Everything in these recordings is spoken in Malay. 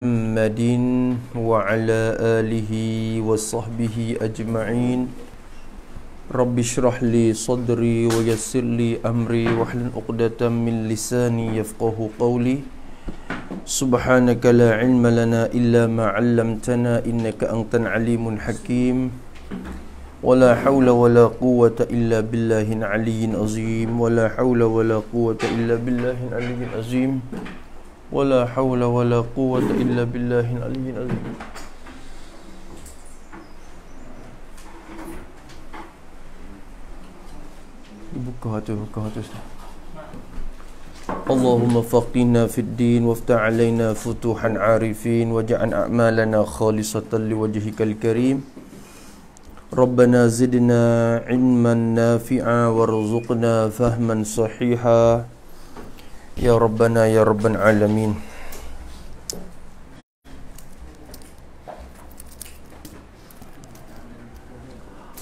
محمد وعلى آله وصحبه أجمعين رب اشرح لي صدري ويسر لي أمري واحلل عقدة من لساني يفقه قولي سبحانك لا علم لنا إلا ما علمتنا إنك أنت العليم الحكيم ولا حول ولا قوة إلا بالله العلي العظيم ولا حول ولا قوة إلا بالله العلي العظيم, العظيم ولا حول ولا قوة إلا بالله العلي العظيم اللهم فقنا في الدين وافتح علينا فتوحا عارفين واجعل أعمالنا خالصة لوجهك الكريم ربنا زدنا علما نافعا وارزقنا فهما صحيحا يا ربنا يا رب العالمين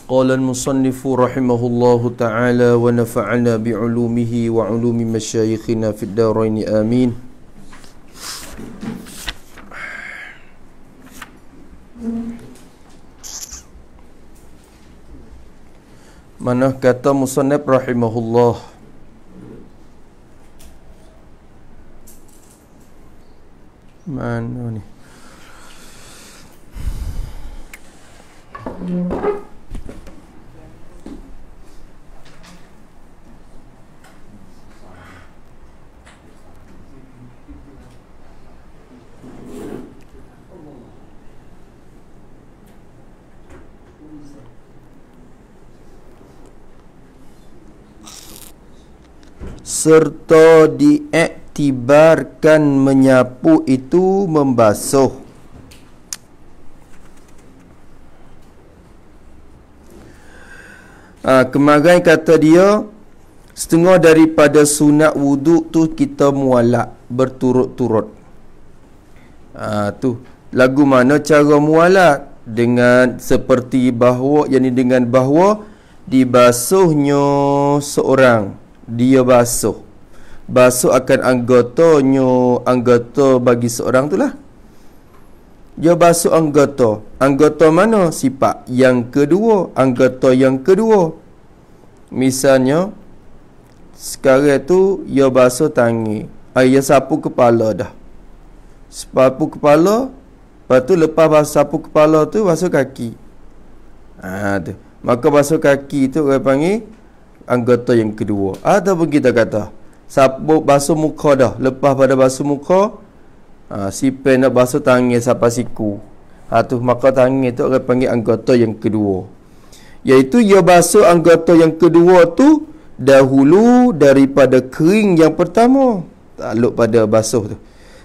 قال المصنف رحمه الله تعالى ونفعنا بعلومه وعلوم مشايخنا في الدارين آمين Mana kata musanib rahimahullah mana oh, ni serta diek mengiktibarkan menyapu itu membasuh ha, Kemarin kata dia Setengah daripada sunat wudhu tu kita mualak berturut-turut ha, tu Lagu mana cara mualak Dengan seperti bahawa Yang dengan bahawa Dibasuhnya seorang Dia basuh basuh akan anggota anggotonyo anggota bagi seorang tu lah. dia basuh anggota anggota mana sifat yang kedua anggota yang kedua misalnya sekarang tu dia basuh tangi ayah sapu kepala dah sapu kepala lepas tu lepas basuh sapu kepala tu basuh kaki ha, tu. maka basuh kaki tu orang panggil anggota yang kedua Ada ah, begitu kata sapu basuh muka dah lepas pada basuh muka ha, si pen nak basuh tangan siapa siku ha, tu maka tangan tu akan panggil anggota yang kedua iaitu ia basuh anggota yang kedua tu dahulu daripada kering yang pertama takluk pada basuh tu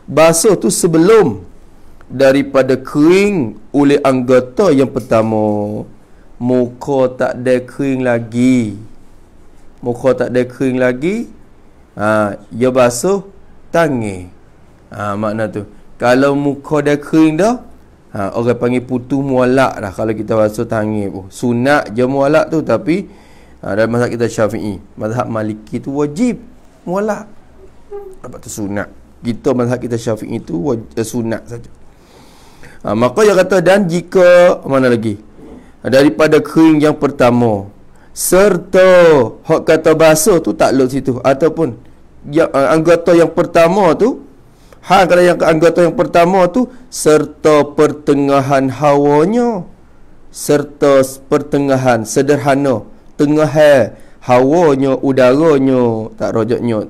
basuh tu sebelum daripada kering oleh anggota yang pertama muka tak ada kering lagi muka tak ada kering lagi ha, ya basuh tangi ha, makna tu kalau muka dah kering dah ha, orang panggil putu mualak lah kalau kita basuh tangi pun sunat je mualak tu tapi ha, dalam mazhab kita syafi'i mazhab maliki tu wajib mualak apa tu sunat kita mazhab kita syafi'i tu wajib, eh, sunat saja ha, maka yang kata dan jika mana lagi daripada kering yang pertama serta hak kata bahasa tu tak lut situ ataupun yang, uh, eh, anggota yang pertama tu ha kalau yang anggota yang pertama tu serta pertengahan hawanya serta pertengahan sederhana tengah hawanya udaranya tak rojak nyot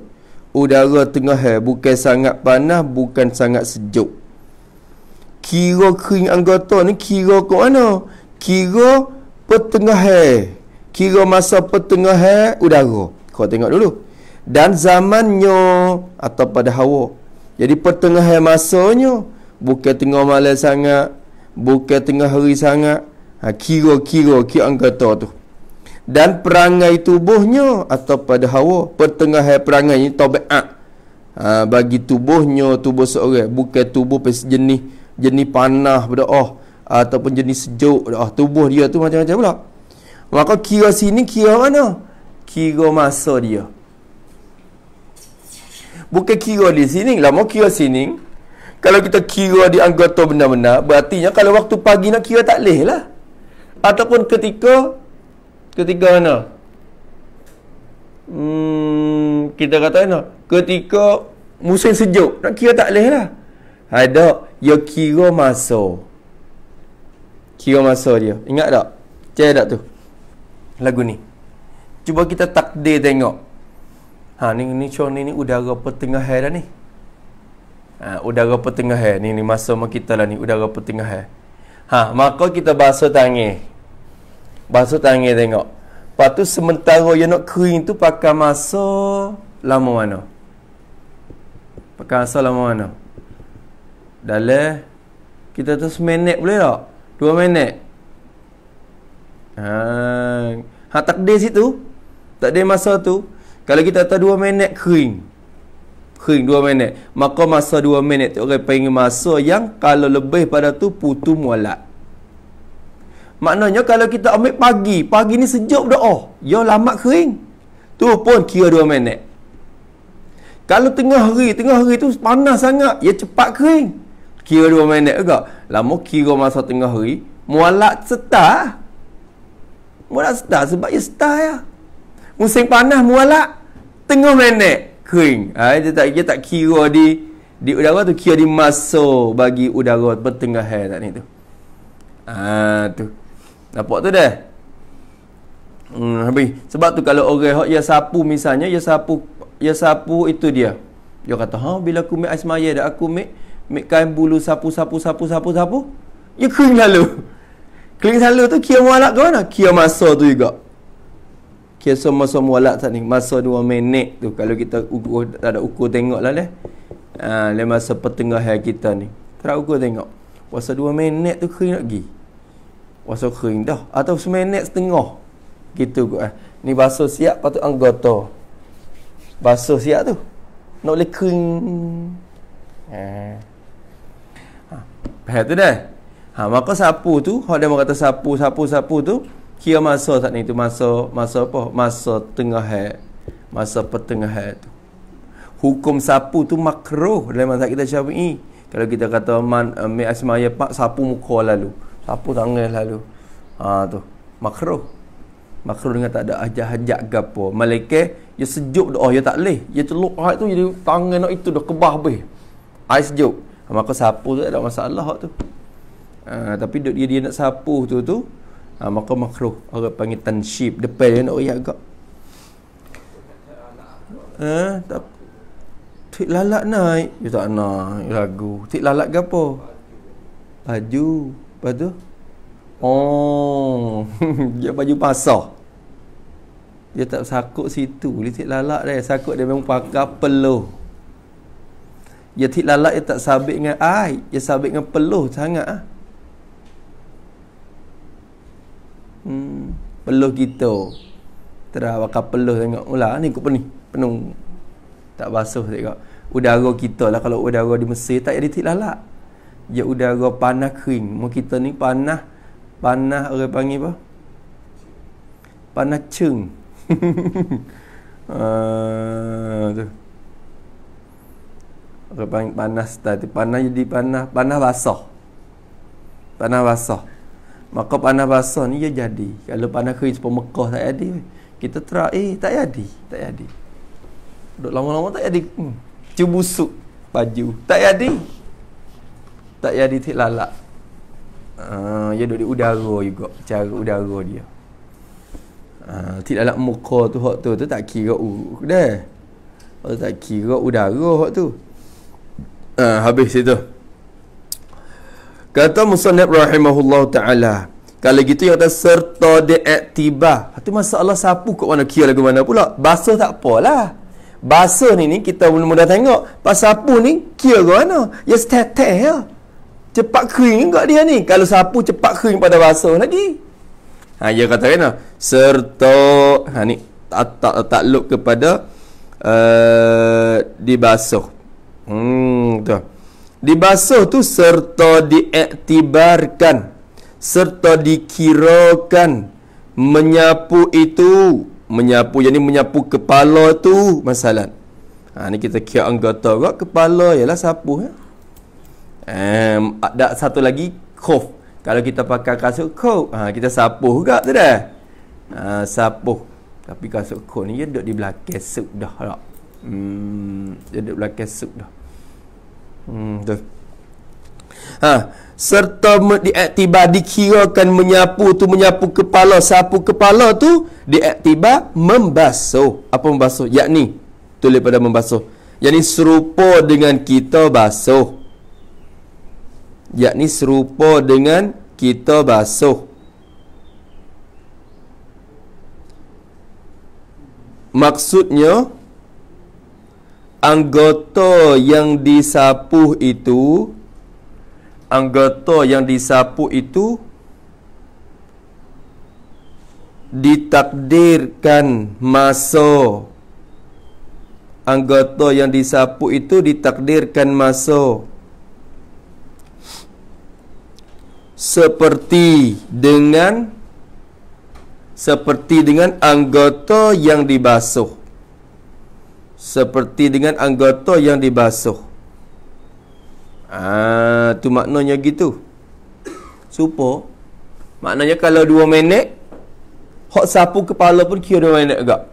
udara tengah bukan sangat panas bukan sangat sejuk kira kering anggota ni kira ke mana kira pertengahan kira masa pertengahan udara kau tengok dulu dan zamannya atau pada hawa jadi pertengahan masanya bukan tengah malam sangat bukan tengah hari sangat ha, kira-kira kira angkata tu dan perangai tubuhnya atau pada hawa pertengahan perangai ini tobe'ak ha, bagi tubuhnya tubuh seorang bukan tubuh jenis jenis panah pada oh pun jenis sejuk oh, tubuh dia tu macam-macam pula Maka kira sini kira mana? Kira masa dia. Bukan kira di sini. Lama kira sini. Kalau kita kira di anggota benar-benar. Berarti kalau waktu pagi nak kira tak boleh lah. Ataupun ketika. Ketika mana? Hmm, kita kata mana? Ketika musim sejuk. Nak kira tak boleh lah. Ada. Ha, ya kira masa. Kira masa dia. Ingat tak? Cek tak tu? lagu ni cuba kita takdir tengok ha ni ni show ni ni udara pertengahan dah ni ha udara pertengahan ni ni masa mak kita lah ni udara pertengahan ha maka kita basuh tangan basuh tangan tengok Lepas tu sementara yang nak kering tu pakai masa lama mana? Pakai masa lama mana? Dalam kita tu seminit boleh tak? Dua minit. Ha. ha takdir situ. Takdir masa tu. Kalau kita tahu 2 minit kering. Kering 2 minit. Maka masa 2 minit tu orang panggil masa yang kalau lebih pada tu putu mualat. Maknanya kalau kita ambil pagi, pagi ni sejuk dah. Oh, ya lama kering. Tu pun kira 2 minit. Kalau tengah hari, tengah hari tu panas sangat, ya cepat kering. Kira 2 minit juga. Lama kira masa tengah hari, mualat setah. Mualak star sebab dia star ya. Lah. Musim panas mualak tengah menek kering. Ha, dia tak dia tak kira di di udara tu kira di masa bagi udara pertengahan tak ni tu. Ah ha, tu. Nampak tu dah. Hmm, habis. Sebab tu kalau orang hok ya sapu misalnya, ya sapu ya sapu itu dia. Dia kata, "Ha, bila aku mik ais maya, dah aku mik kain bulu sapu-sapu sapu-sapu sapu." Ya kering lalu. Keliling salur tu kira mualak ke mana? Kira masa tu juga. Kira so masa mualak tak ni. Masa dua minit tu. Kalau kita ukur, tak ada ukur tengok lah leh. Ha, leh masa pertengah kita ni. Tak ukur tengok. Masa dua minit tu kering lagi. Masa kering dah. Atau seminit setengah. Gitu kot eh. Ni basuh siap patut anggota. Basuh siap tu. Nak boleh kering. Eh. Ha. Ha. Pahal tu dah. Ha, maka sapu tu, hak demo kata sapu, sapu, sapu tu, kira masa saat ni tu, masa, masa apa? Masa tengah hai. Masa petengah hai tu. Hukum sapu tu makruh dalam masa kita syafi'i. Kalau kita kata, man, uh, eh, mi asmaya pak, sapu muka lalu. Sapu tangan lalu. Ha, tu. Makruh. Makruh dengan tak ada ajak-ajak gapo. Malaikah, dia sejuk doa, oh, dia tak leh. Dia celuk hai tu, jadi tangan nak itu dah kebah habis. Air sejuk. Ha, maka sapu tu ada masalah hak tu. Ah, tapi dia dia nak sapu tu tu ha, maka makruh orang panggil tanship depan dia nak riak gak ha, tak tik lalat naik dia tak naik ragu tik lalak ke baju baju oh dia baju basah dia tak sakut situ dia tik lalak dia sakut dia memang pakai peluh dia tik lalak dia tak sabit dengan air dia sabit dengan peluh sangat ah hmm. peluh kita terah bakal peluh tengok ula ni kau ni penuh tak basuh tak kau udara kita lah kalau udara di Mesir tak jadi tik lalak dia ya, udara panas kering mau kita ni panas panas orang panggil apa panas ceng uh, tu orang panggil panas tadi panas jadi panas panas basah panas basah Maka panah bahasa ni ia jadi Kalau panah kering sepuluh Mekah tak jadi Kita terak eh tak jadi Tak jadi Duduk lama-lama tak jadi hmm. Cuma busuk baju Tak jadi Tak jadi tik lalak uh, ah, Ia duduk di udara juga Cara udara dia uh, Tik lalak muka tu hak tu Tu tak kira uruk dah Tak kira udara hak tu uh, Habis itu Habis itu Kata Musanib rahimahullah ta'ala Kalau gitu yang kata serta diaktibah Itu masalah sapu kat mana kia lagu mana pula Basah tak apalah Bahasa ni ni kita belum mudah tengok Pas sapu ni kira ke mana Ya seteteh ya Cepat kering juga dia ni Kalau sapu cepat kering pada bahasa lagi Ha dia ya kata kena Serta Ha ni tak, tak, tak, look kepada uh, Di bahasa Hmm tu dibasuh tu serta diiktibarkan serta dikirakan menyapu itu menyapu yang ni menyapu kepala tu masalah ha, ni kita kira anggota kot kepala ialah sapu ya? um, ada satu lagi kof kalau kita pakai kasut kof ha, kita sapu juga tu dah ha, sapu tapi kasut kof ni dia duduk di belakang sup dah lah. hmm, dia duduk belakang sup dah Hmm, betul. Ha, serta diaktibar dikirakan menyapu tu menyapu kepala sapu kepala tu diaktibar membasuh apa membasuh yakni tulis pada membasuh yakni serupa dengan kita basuh yakni serupa dengan kita basuh maksudnya anggota yang disapuh itu anggota yang disapuh itu ditakdirkan masa anggota yang disapu itu ditakdirkan masa seperti dengan seperti dengan anggota yang dibasuh seperti dengan anggota yang dibasuh. Ah, tu maknanya gitu. Supo. Maknanya kalau dua minit hok sapu kepala pun kira dua minit juga.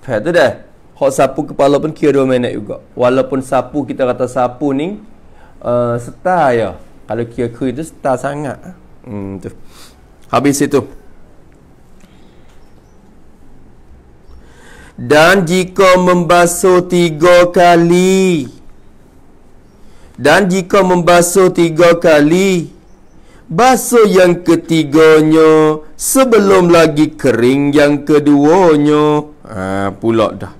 Faham tu dah? Hok sapu kepala pun kira dua minit juga. Walaupun sapu kita kata sapu ni uh, setar ya. Kalau kira-kira itu setah sangat. Hmm tu. Habis itu. Dan jika membasuh tiga kali Dan jika membasuh tiga kali Basuh yang ketiganya Sebelum lagi kering yang keduanya ha, Pula dah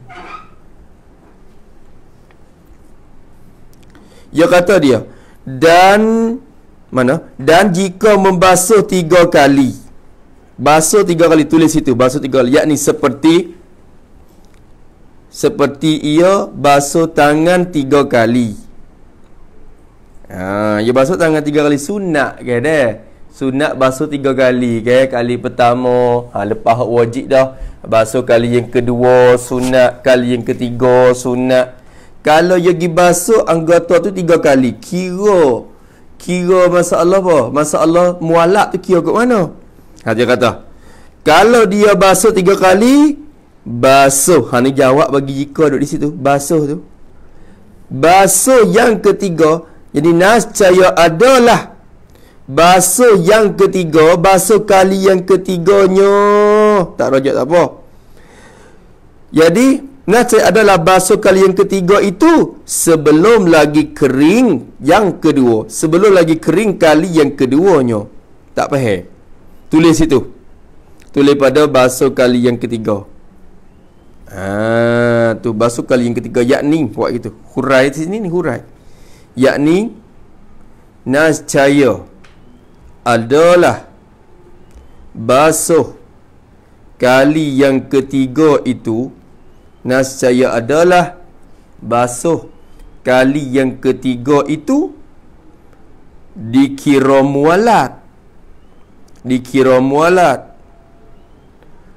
Ya kata dia Dan Mana? Dan jika membasuh tiga kali Basuh tiga kali Tulis itu Basuh tiga kali Yakni seperti seperti ia basuh tangan tiga kali. Ha, ia basuh tangan tiga kali sunat ke deh. Sunat basuh tiga kali ke. Kali pertama, ha, lepas wajib dah. Basuh kali yang kedua, sunat. Kali yang ketiga, sunat. Kalau ia pergi anggota tu tiga kali. Kira. Kira masalah apa? Masalah mualak tu kira kat mana? Ha, dia kata. Kalau dia basuh tiga kali, Basuh Ha ni jawab bagi jika duduk di situ Basuh tu Basuh yang ketiga Jadi nascaya adalah Basuh yang ketiga Basuh kali yang ketiganya Tak rojak tak apa Jadi Nascaya adalah basuh kali yang ketiga itu Sebelum lagi kering Yang kedua Sebelum lagi kering kali yang keduanya Tak faham Tulis itu Tulis pada basuh kali yang ketiga Ha, tu basuh kali yang ketiga yakni buat gitu. Hurai di sini ni hurai. Yakni nascaya adalah basuh kali yang ketiga itu nascaya adalah basuh kali yang ketiga itu dikira mualat dikira mualat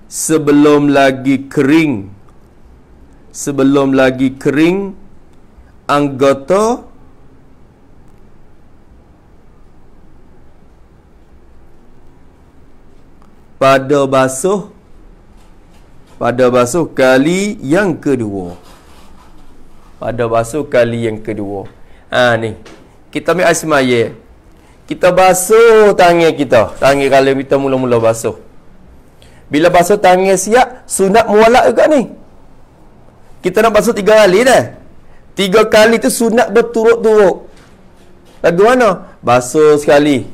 sebelum lagi kering sebelum lagi kering anggota pada basuh pada basuh kali yang kedua pada basuh kali yang kedua ha ni kita ambil ye. kita basuh tangan kita tangan kalau kita mula-mula basuh bila basuh tangan siap sunat mualak juga ni kita nak basuh tiga kali dah. Tiga kali tu sunat berturut-turut. Lagi mana? Basuh sekali.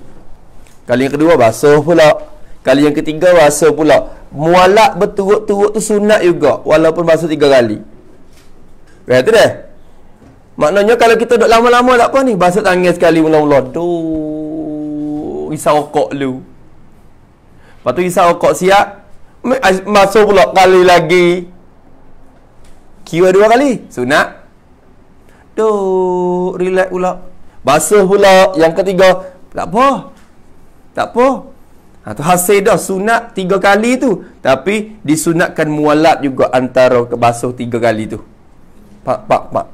Kali yang kedua basuh pula. Kali yang ketiga basuh pula. Mualak berturut-turut tu sunat juga. Walaupun basuh tiga kali. Lihat tu dah. Maknanya kalau kita duduk lama-lama tak apa ni. Basuh tangan sekali mula-mula. Duh. Risau rokok lu. Lepas tu risau rokok siap. Masuk pula kali Lagi. Kira dua kali Sunat Duk Relax pula Basuh pula Yang ketiga Tak apa Tak apa ha, tu hasil dah sunat tiga kali tu Tapi disunatkan mualat juga Antara ke basuh tiga kali tu Pak, pak, pak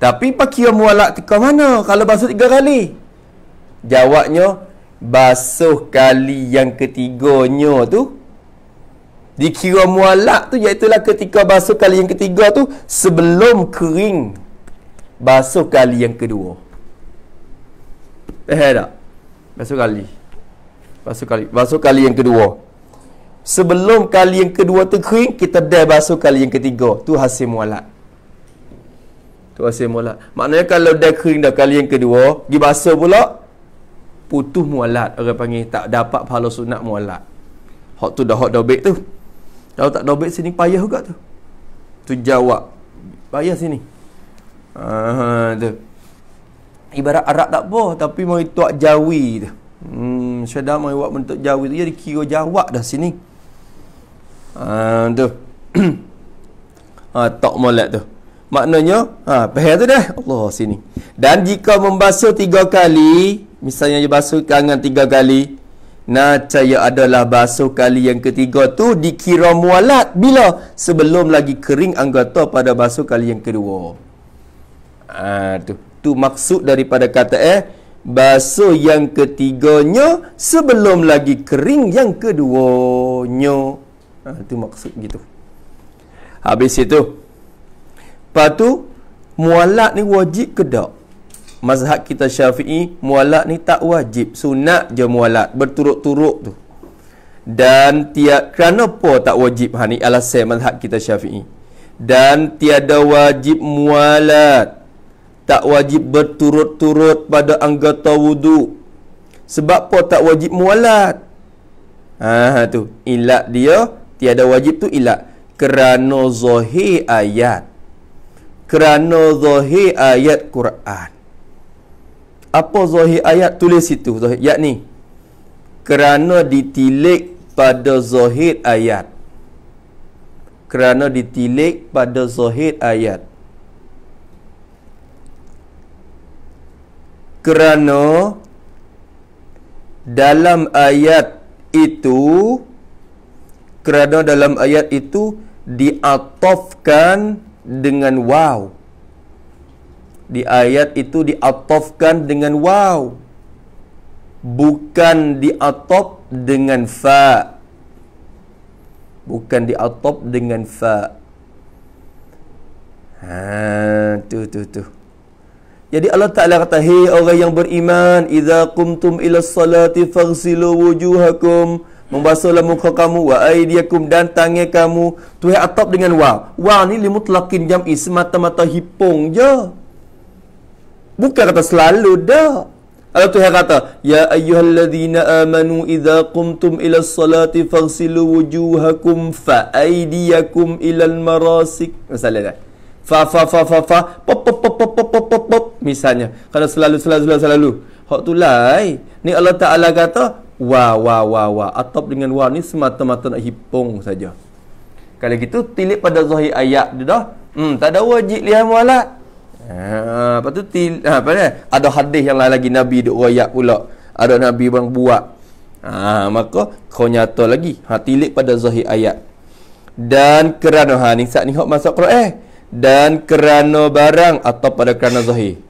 Tapi pak kira mualat ke mana Kalau basuh tiga kali Jawabnya Basuh kali yang ketiganya tu Dikira mualak tu iaitulah ketika basuh kali yang ketiga tu sebelum kering basuh kali yang kedua. Eh tak? Basuh kali. Basuh kali. Basuh kali yang kedua. Sebelum kali yang kedua tu kering, kita dah basuh kali yang ketiga. Tu hasil mualak. Tu hasil mualak. Maknanya kalau dah kering dah kali yang kedua, pergi basuh pula, putus mualak. Orang panggil tak dapat pahala sunat mualat. Hak tu dah hak dobek tu. Kalau tak dobit sini payah juga tu. Tu jawab. Payah sini. Ah tu. Ibarat Arab tak apa tapi mau ituak Jawi tu. Hmm sedar mau buat bentuk Jawi tu jadi kira jawab dah sini. Ah tu. ah tak molek tu. Maknanya ha payah tu dah. Allah sini. Dan jika membasuh tiga kali, misalnya dia basuh tangan tiga kali, Nacaya adalah basuh kali yang ketiga tu dikira mualat bila sebelum lagi kering anggota pada basuh kali yang kedua. Ah ha, tu tu maksud daripada kata eh basuh yang ketiganya sebelum lagi kering yang keduanya. Ha, tu maksud gitu. Habis itu. Lepas tu mualat ni wajib ke tak? mazhab kita syafi'i mualat ni tak wajib sunat je mualat berturut-turut tu dan tiap kerana apa tak wajib ha ni alasan mazhab kita syafi'i dan tiada wajib mualat tak wajib berturut-turut pada anggota wudhu. sebab apa tak wajib mualat ah ha, ha, tu ilat dia tiada wajib tu ilat kerana zahir ayat kerana zahir ayat Quran apa zahir ayat tulis situ zahir yakni kerana ditilik pada zahir ayat kerana ditilik pada zahir ayat kerana dalam ayat itu kerana dalam ayat itu diatofkan dengan waw di ayat itu diatofkan dengan waw bukan diatop dengan fa bukan diatop dengan fa ha tu tu tu jadi Allah Taala kata hey orang yang beriman idza qumtum ila salati faghsilu wujuhakum membasuhlah muka kamu wa aydiyakum dan tangan kamu tu atop dengan waw waw ni limutlaqin jam'i semata-mata hipong je Bukan kata selalu dah. Allah Tuhan kata, Ya ayyuhalladzina amanu idha kumtum ila salati faghsilu wujuhakum fa'aidiyakum ilal marasik. Masalah tak? Kan? Fa fa fa fa fa pop pop pop pop pop pop pop misalnya kalau selalu selalu selalu selalu hak tu lai ni Allah Taala kata wa wa wa wa atop dengan wa ni semata-mata nak hipung saja kalau gitu tilik pada zahir ayat dia dah hmm tak ada wajib lihat walak. Ah, lepas tu til, ha, apa ni? Ada hadis yang lain lagi Nabi duk royak pula. Ada Nabi bang buat. Ha, maka kau nyata lagi. Ha tilik pada zahir ayat. Dan kerana ha ni sat ni hok masuk Quran eh. Dan kerana barang atau pada kerana zahir.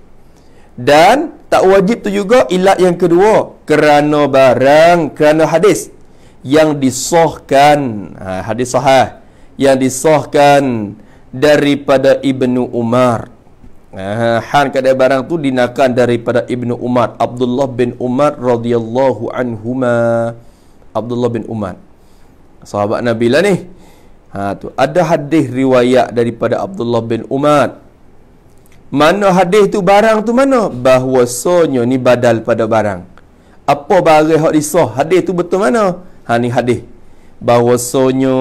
Dan tak wajib tu juga ilat yang kedua kerana barang kerana hadis yang disahkan ha, hadis sahih yang disahkan daripada Ibnu Umar Han kata barang tu dinakan daripada Ibnu Umar Abdullah bin Umar radhiyallahu anhuma Abdullah bin Umar sahabat Nabi lah ni ha tu ada hadis riwayat daripada Abdullah bin Umar mana hadis tu barang tu mana bahwasanya ni badal pada barang apa barang hak disah hadis tu betul mana ha ni hadis bahwasanya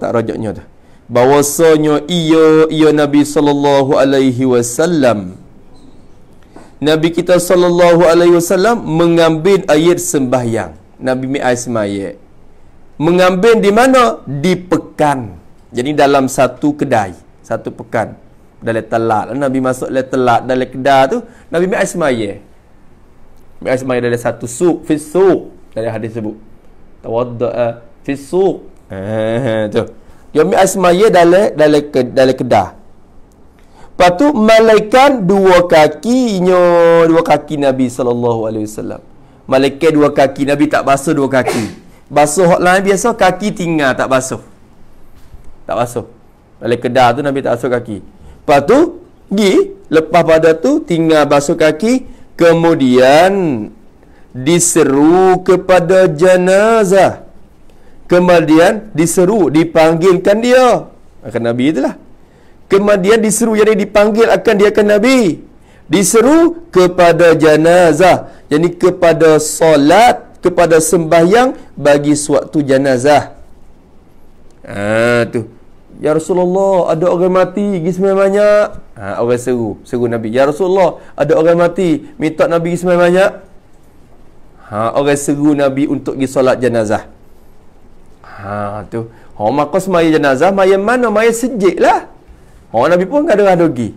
tak rojaknya dah bahwasanya ia ia Nabi sallallahu alaihi wasallam Nabi kita sallallahu alaihi wasallam mengambil air sembahyang Nabi mi'ai semayak mengambil di mana di pekan jadi dalam satu kedai satu pekan Dalam telak Nabi masuk dalam telak Dalam kedai tu Nabi mi'ai semayak mi'ai semayak dalam satu suk fi suk dari hadis sebut tawadda fi suk eh, tu Yomi asmaya dalam dalam ke, dalam kedah. Patu tu malaikat dua kakinya, dua kaki Nabi sallallahu alaihi wasallam. Malaikat dua kaki Nabi tak basuh dua kaki. Basuh hak lain biasa kaki tinggal tak basuh. Tak basuh. Dalam kedah tu Nabi tak basuh kaki. Patu, gi lepas pada tu tinggal basuh kaki kemudian diseru kepada jenazah Kemudian diseru, dipanggilkan dia akan Nabi itulah. Kemudian diseru, jadi yani dipanggil akan dia akan Nabi. Diseru kepada jenazah. Jadi kepada solat, kepada sembahyang bagi suatu jenazah. Haa tu. Ya Rasulullah ada orang mati gismai banyak. Ha, orang seru, seru Nabi. Ya Rasulullah ada orang mati minta Nabi gismai banyak. Ha, orang seru Nabi untuk pergi solat jenazah. Ha tu. Ha oh, maka semaya jenazah maya mana maya sejik lah. Ha Nabi pun kada ada pergi.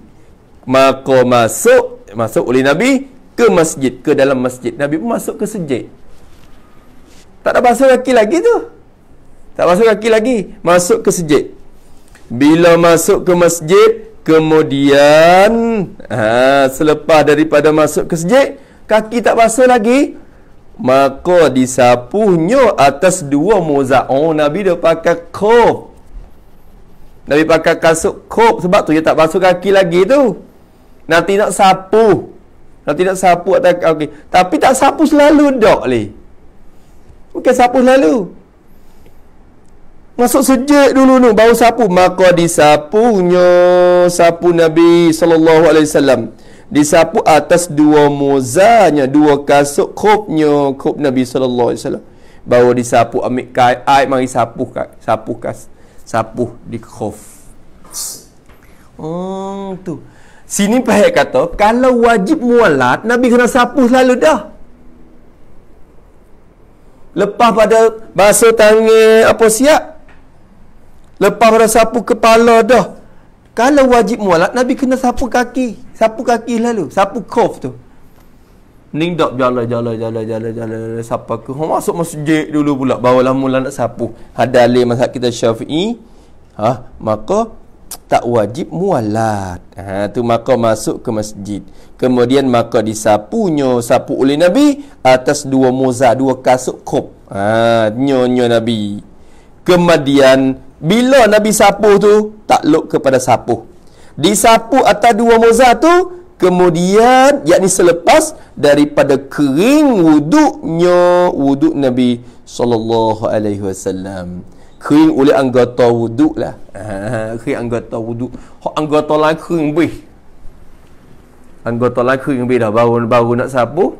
Maka masuk masuk oleh Nabi ke masjid ke dalam masjid. Nabi pun masuk ke sejik. Tak ada basuh kaki lagi tu. Tak basuh kaki lagi masuk ke sejik. Bila masuk ke masjid kemudian ha selepas daripada masuk ke sejik kaki tak basuh lagi maka disapunya atas dua mozak oh Nabi dia pakai kof Nabi pakai kasut kof sebab tu dia tak basuh kaki lagi tu nanti nak sapu nanti nak sapu atas kaki okay. tapi tak sapu selalu dok li bukan sapu selalu masuk sejuk dulu tu baru sapu maka disapunya sapu Nabi sallallahu alaihi wasallam disapu atas dua mozanya dua kasut kopnya, kop Nabi sallallahu alaihi wasallam bawa disapu ambil kai ai mari sapu kat sapu kas sapu di khuf hmm tu sini pahit kata kalau wajib mualat Nabi kena sapu selalu dah lepas pada basuh tangan apa siap lepas pada sapu kepala dah kalau wajib mualat, Nabi kena sapu kaki. Sapu kaki lalu. Sapu kof tu. Ning dok jalan jalan jalan jalan jala jala sapu ke. Ha, masuk masjid dulu pula. lah mula nak sapu. Hadali alih masa kita syafi'i. Ha, maka tak wajib mualat. Ha, tu maka masuk ke masjid. Kemudian maka disapunya sapu oleh Nabi atas dua muzak dua kasut kop. Ha, nyonya Nabi. Kemudian bila Nabi sapu tu tak takluk kepada sapu. Disapu atas dua mozah tu kemudian yakni selepas daripada kering wuduknya wuduk Nabi sallallahu alaihi wasallam. Kering oleh anggota wuduk lah. Ah, kering anggota wuduk. Hak anggota lain kering bih. Anggota lain kering bih dah baru, baru nak sapu.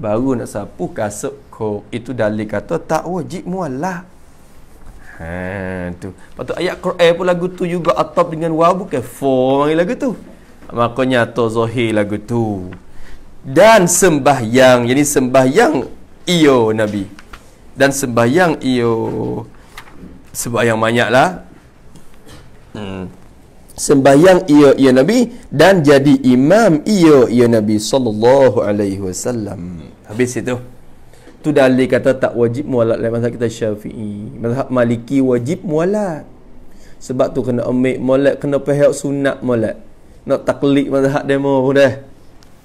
Baru nak sapu kasut kok. Itu dalik kata tak wajib mualah. Ha tu. Patu ayat Quran pun lagu tu juga atop dengan waw bukan for panggil lagu tu. Makanya to zahir lagu tu. Dan sembahyang, jadi sembahyang iyo nabi. Dan sembahyang iyo sembahyang banyaklah. Hmm. Sembahyang iyo iyo nabi dan jadi imam iyo iyo nabi sallallahu alaihi wasallam. Habis itu. Tu dalil kata tak wajib mualat lain mazhab kita Syafi'i. Mazhab Maliki wajib mualat. Sebab tu kena ambil mualat kena pihak sunat mualat. Nak taklid mazhab demo pun dah.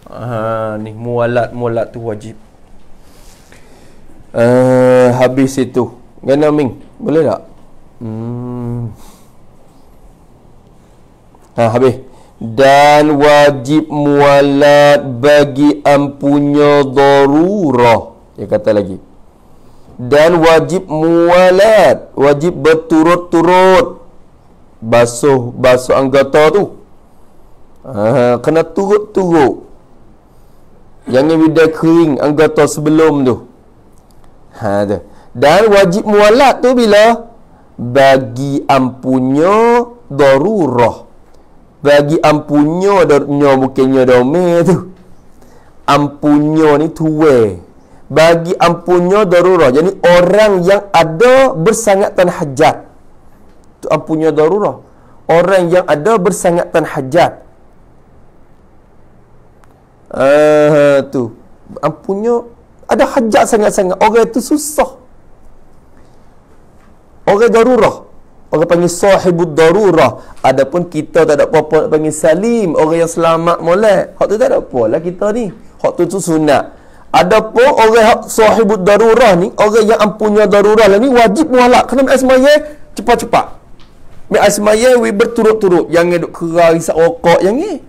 Ha ni mualat mualat tu wajib. Uh, habis itu. Gana Ming, boleh tak? Hmm. Ha habis. Dan wajib mualat bagi ampunya darurah. Dia kata lagi Dan wajib mualat Wajib berturut-turut Basuh Basuh anggota tu ha, Kena turut-turut Jangan bida kering Anggota sebelum tu ha, Dan wajib mualat tu bila Bagi ampunya Darurah bagi ampunya dornya mungkinnya dome tu ampunya ni tuwe bagi ampunnya darurah. Jadi orang yang ada bersangatan hajat tu ampunnya darurah. Orang yang ada bersangatan hajat. uh, tu. Ampunnya ada hajat sangat-sangat. Orang itu susah. Orang darurah. Orang panggil sahibud darurah. Adapun kita tak ada apa-apa panggil salim, orang yang selamat molek. Hak tu tak ada apa lah kita ni. Hak tu tu sunat. Ada Adapun orang sahibut darurah ni, orang yang ampunya darurah lah ni wajib mualak kena ambil semaya cepat-cepat. Ambil semaya we berturut-turut, jangan duk kera risak rokok yang ni.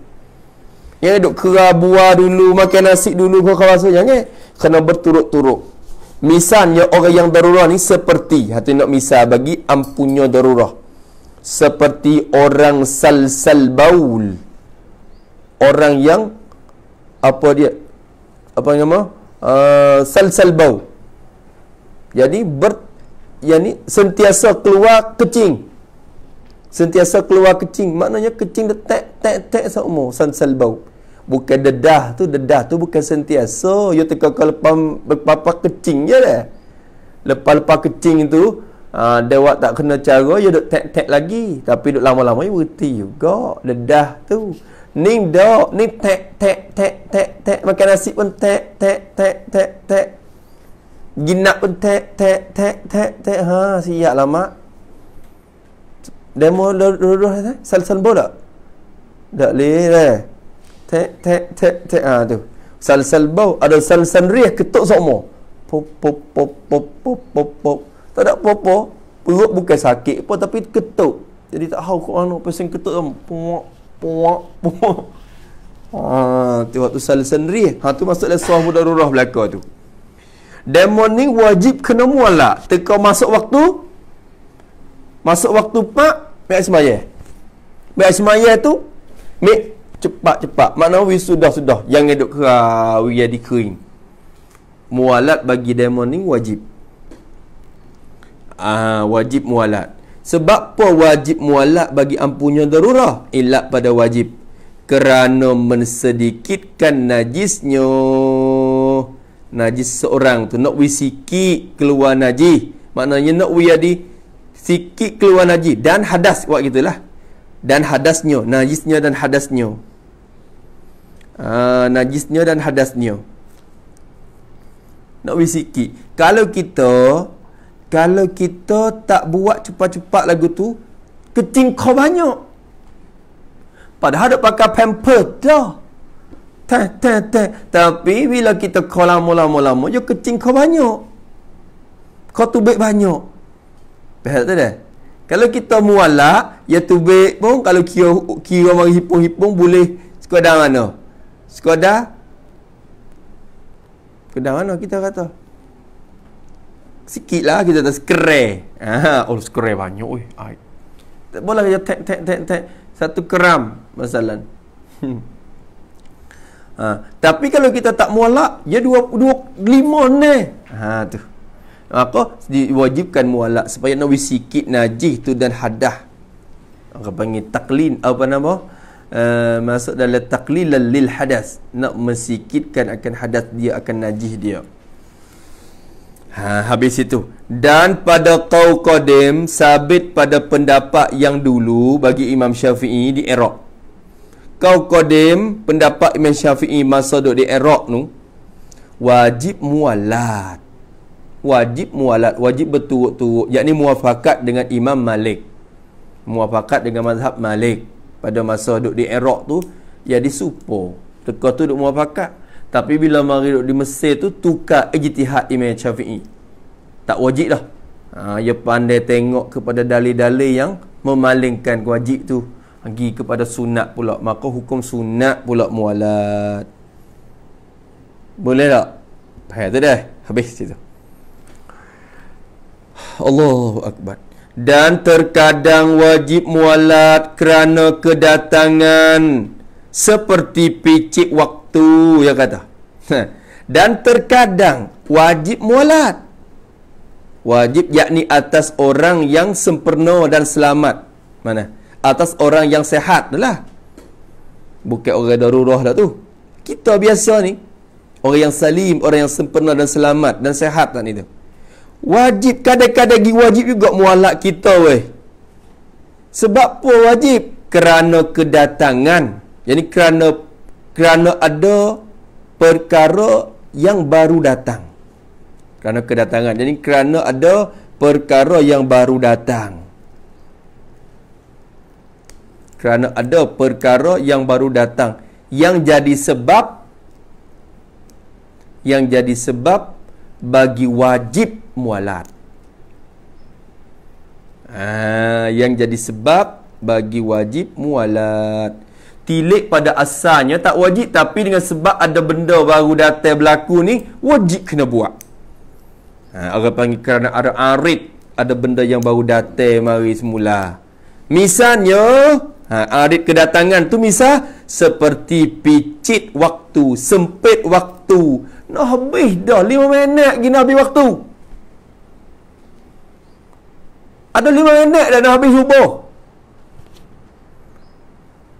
Jangan duk kera buah dulu, makan nasi dulu kau kau rasa ni? Kena berturut-turut. Misalnya orang yang darurah ni seperti hati nak misal bagi ampunya darurah. Seperti orang sal-sal baul. Orang yang apa dia apa nama uh, sal sal bau jadi ber yani sentiasa keluar kecing sentiasa keluar kecing maknanya kecing dia tek tek tek sama sal sal bau bukan dedah tu dedah tu bukan sentiasa yo teka ke lepas berapa kecing je lah lepas-lepas kecing tu uh, dia tak kena cara dia duk tek tek lagi tapi duk lama-lama dia berhenti juga dedah tu Nim do, nim te, te, te, te, te. Makan nasi pun te, te, te, te, te. Gina pun te, te, te, te, te. Ha, siap lama. Demo lo lo lo ha, sal sal bola. Tak leh lah. Te, te, te, te. Ha, tu. Sal sal bau. Ada sal sal riah ketuk sokmo. Pop, pop, pop, pop, pop, pop, pop. Tak ada popo. Perut bukan sakit pun tapi ketuk. Jadi tak tahu kau anu pesen ketuk. Pop, pop puak puak ha tu waktu sendiri ha tu maksudnya suah mudarurah belaka tu demon ni wajib kena mualak teka masuk waktu masuk waktu pak mek semaya mek semaya tu mek cepat-cepat makna wis sudah-sudah yang hidup kera wis jadi kering mualat bagi demon ni wajib ah uh, wajib mualat sebab apa wajib mualak bagi ampunya darurah? ilak pada wajib. Kerana mensedikitkan najisnya. Najis seorang tu. Nak wisikik keluar najis. Maknanya nak wiyadi sikit keluar najis. Dan hadas buat gitulah Dan hadasnya. Najisnya dan hadasnya. Ha, najisnya dan hadasnya. Nak wisikik. Kalau kita kalau kita tak buat cepat-cepat lagu tu keting kau banyak padahal ada pakai pamper dah teh teh teh tapi bila kita kau lama-lama-lama dia keting kau banyak kau tu tubik banyak Faham tak dah? Kalau kita mualak, ya tu tubik pun kalau kira kira mari hipung-hipung boleh sekadar mana? Sekadar Sekadar mana kita kata? Sikit lah kita tak skre. ah, oh skre banyak weh. Ai. Tak boleh kita tek tek tek tek satu gram masalan. Hmm. ha, tapi kalau kita tak mualak, ya dua dua lima ni. Ha tu. Maka diwajibkan mualak supaya nawi sikit najih tu dan hadah. Orang panggil taklin apa nama? Uh, masuk dalam taklilan lil hadas nak mensikitkan akan hadas dia akan najih dia ha, habis itu dan pada qaul qadim sabit pada pendapat yang dulu bagi Imam Syafi'i di erok. qaul qadim pendapat Imam Syafi'i masa duduk di erok tu wajib mualat wajib mualat wajib berturut-turut yakni muafakat dengan Imam Malik muafakat dengan mazhab Malik pada masa duduk di erok tu jadi supo teka tu duduk muafakat tapi bila mari duduk di Mesir tu Tukar ijtihad Imam Syafi'i Tak wajib lah ha, Dia pandai tengok kepada dalil-dalil yang Memalingkan wajib tu ha, Pergi kepada sunat pula Maka hukum sunat pula mualat Boleh tak? Baik tu dah Habis situ Allahu Akbar dan terkadang wajib mualat kerana kedatangan seperti picik waktu Tu yang kata. Dan terkadang wajib mualat. Wajib yakni atas orang yang sempurna dan selamat. Mana? Atas orang yang sehat lah. Bukan orang darurah lah tu. Kita biasa ni. Orang yang salim, orang yang sempurna dan selamat dan sehat lah ni tu. Wajib kadang-kadang lagi wajib juga mualat kita weh. Sebab apa wajib? Kerana kedatangan. Jadi kerana kerana ada perkara yang baru datang kerana kedatangan jadi kerana ada perkara yang baru datang kerana ada perkara yang baru datang yang jadi sebab yang jadi sebab bagi wajib mualat ah yang jadi sebab bagi wajib mualat tilik pada asalnya tak wajib tapi dengan sebab ada benda baru datang berlaku ni wajib kena buat ha, orang panggil kerana ada arit ada benda yang baru datang mari semula misalnya ha, arit kedatangan tu misal seperti picit waktu sempit waktu nak habis dah lima minit gini habis waktu ada lima minit dah nak habis subuh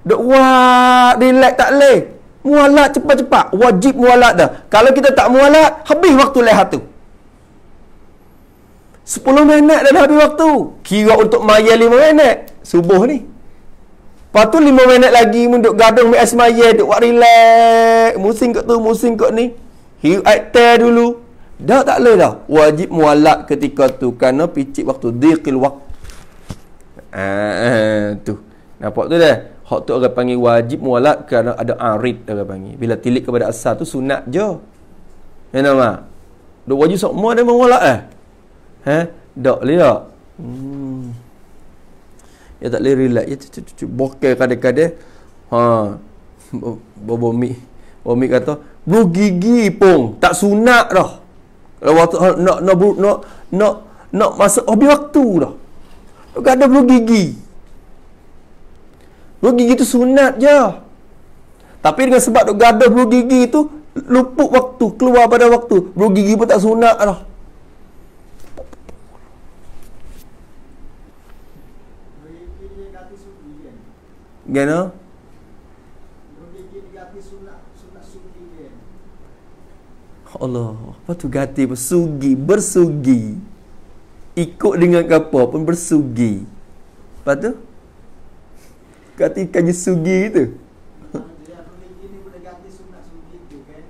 Duk wah, relax tak leh. mualak cepat-cepat. Wajib mualak dah. Kalau kita tak mualak, habis waktu lehat tu. Sepuluh minit dah habis waktu. Kira untuk maya lima minit. Subuh ni. Lepas tu 5 minit lagi munduk gadung ambil asma ye duk buat relax. Musim kat tu, musim kat ni. Hiu air dulu. Dah tak leh dah. Wajib mualak ketika tu kerana picit waktu diqil waktu. Ah, tu. Nampak tu dah. Hak tu orang panggil wajib mualat kerana ada arid orang panggil. Bila tilik kepada asal tu sunat je. Ya nama. Dok wajib semua ada mualat eh. Ha? Dok dia. Hmm. Ya tak leh relax ya bokek kadang-kadang. Ha. Bobo mi. kata, "Bu gigi pun tak sunat dah." Kalau waktu nak nak nak nak masuk masa habis waktu dah. Tak ada bulu gigi. Dua gigi tu sunat je. Tapi dengan sebab duk gaduh dua gigi tu, luput waktu, keluar pada waktu. Dua gigi pun tak sunat lah. Gana? Allah Apa tu ganti bersugi Bersugi Ikut dengan apa pun bersugi Apa tu Ganti ikannya sugi gitu. Kan?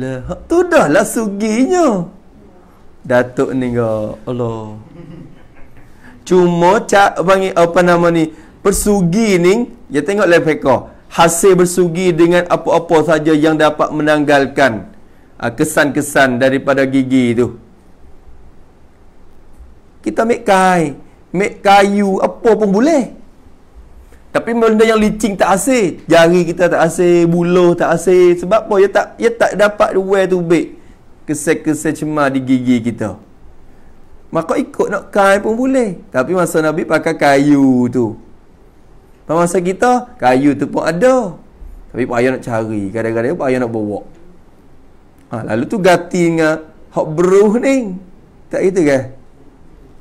Lah, tu dah lah suginya. Datuk ni ke Allah. Cuma cak panggil apa nama ni? Persugi ni, ya tengok live Hasil bersugi dengan apa-apa saja yang dapat menanggalkan ah, kesan-kesan daripada gigi tu. Kita ambil kai, ambil kayu, apa pun boleh. Tapi benda yang licin tak asih. Jari kita tak asih, buluh tak asih. Sebab apa? Ia tak ia tak dapat wear tu baik. Kesel-kesel cemar di gigi kita. Maka ikut nak kain pun boleh. Tapi masa Nabi pakai kayu tu. Pada masa kita, kayu tu pun ada. Tapi payah nak cari. Kadang-kadang payah nak bawa. Ha, lalu tu gati dengan hot bro ni. Tak gitu kan?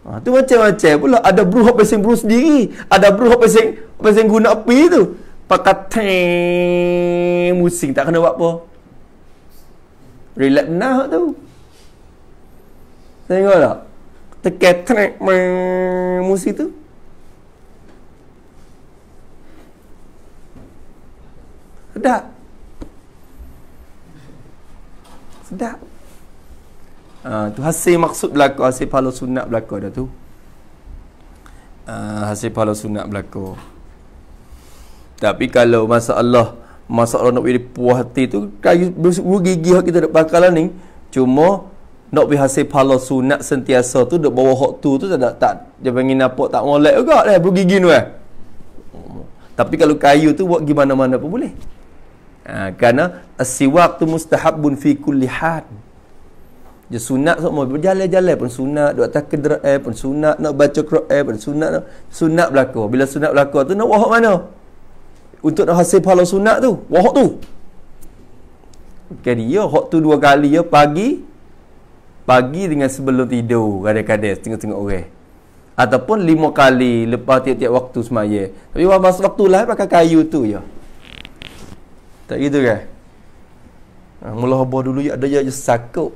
Ha, tu macam-macam pula. Ada bruhok pasang bruh sendiri. Ada bruhok pasang pasang guna api tu. Pakat teng musing tak kena buat apa. Relax nah tu. Tengok tak? Tekat teng musing tu. Sedap. Sedap. Ah, tu hasil maksud berlaku hasil pahala sunat berlaku dah tu uh, hasil pahala sunat berlaku tapi kalau masa Allah masa Allah nak beri puas hati tu kayu hak kita dak bakalan lah ni cuma nak beri hasil pahala sunat sentiasa tu dak bawah hak tu tu tak tak, tak dia pengin apa tak molek juga dah pergi gigi tu eh tapi kalau kayu tu buat gimana mana pun boleh Ha, kerana siwak tu mustahabun fi kulli hal. Dia sunat semua berjalan-jalan pun sunat, duduk atas kedera eh, pun sunat, nak baca Quran eh, pun sunat, nak, sunat berlaku. Bila sunat berlaku tu nak wahak mana? Untuk nak hasil pahala sunat tu, wahak tu. Kali ya, hak tu dua kali ya, pagi pagi dengan sebelum tidur kadang-kadang tengah tengah orang. Okay. Ataupun lima kali lepas tiap-tiap waktu semaya. Tapi masa waktu lah eh, pakai kayu tu ya. Tak gitu ke? Kan? Ha, ah, mula dulu ya ada ya sakut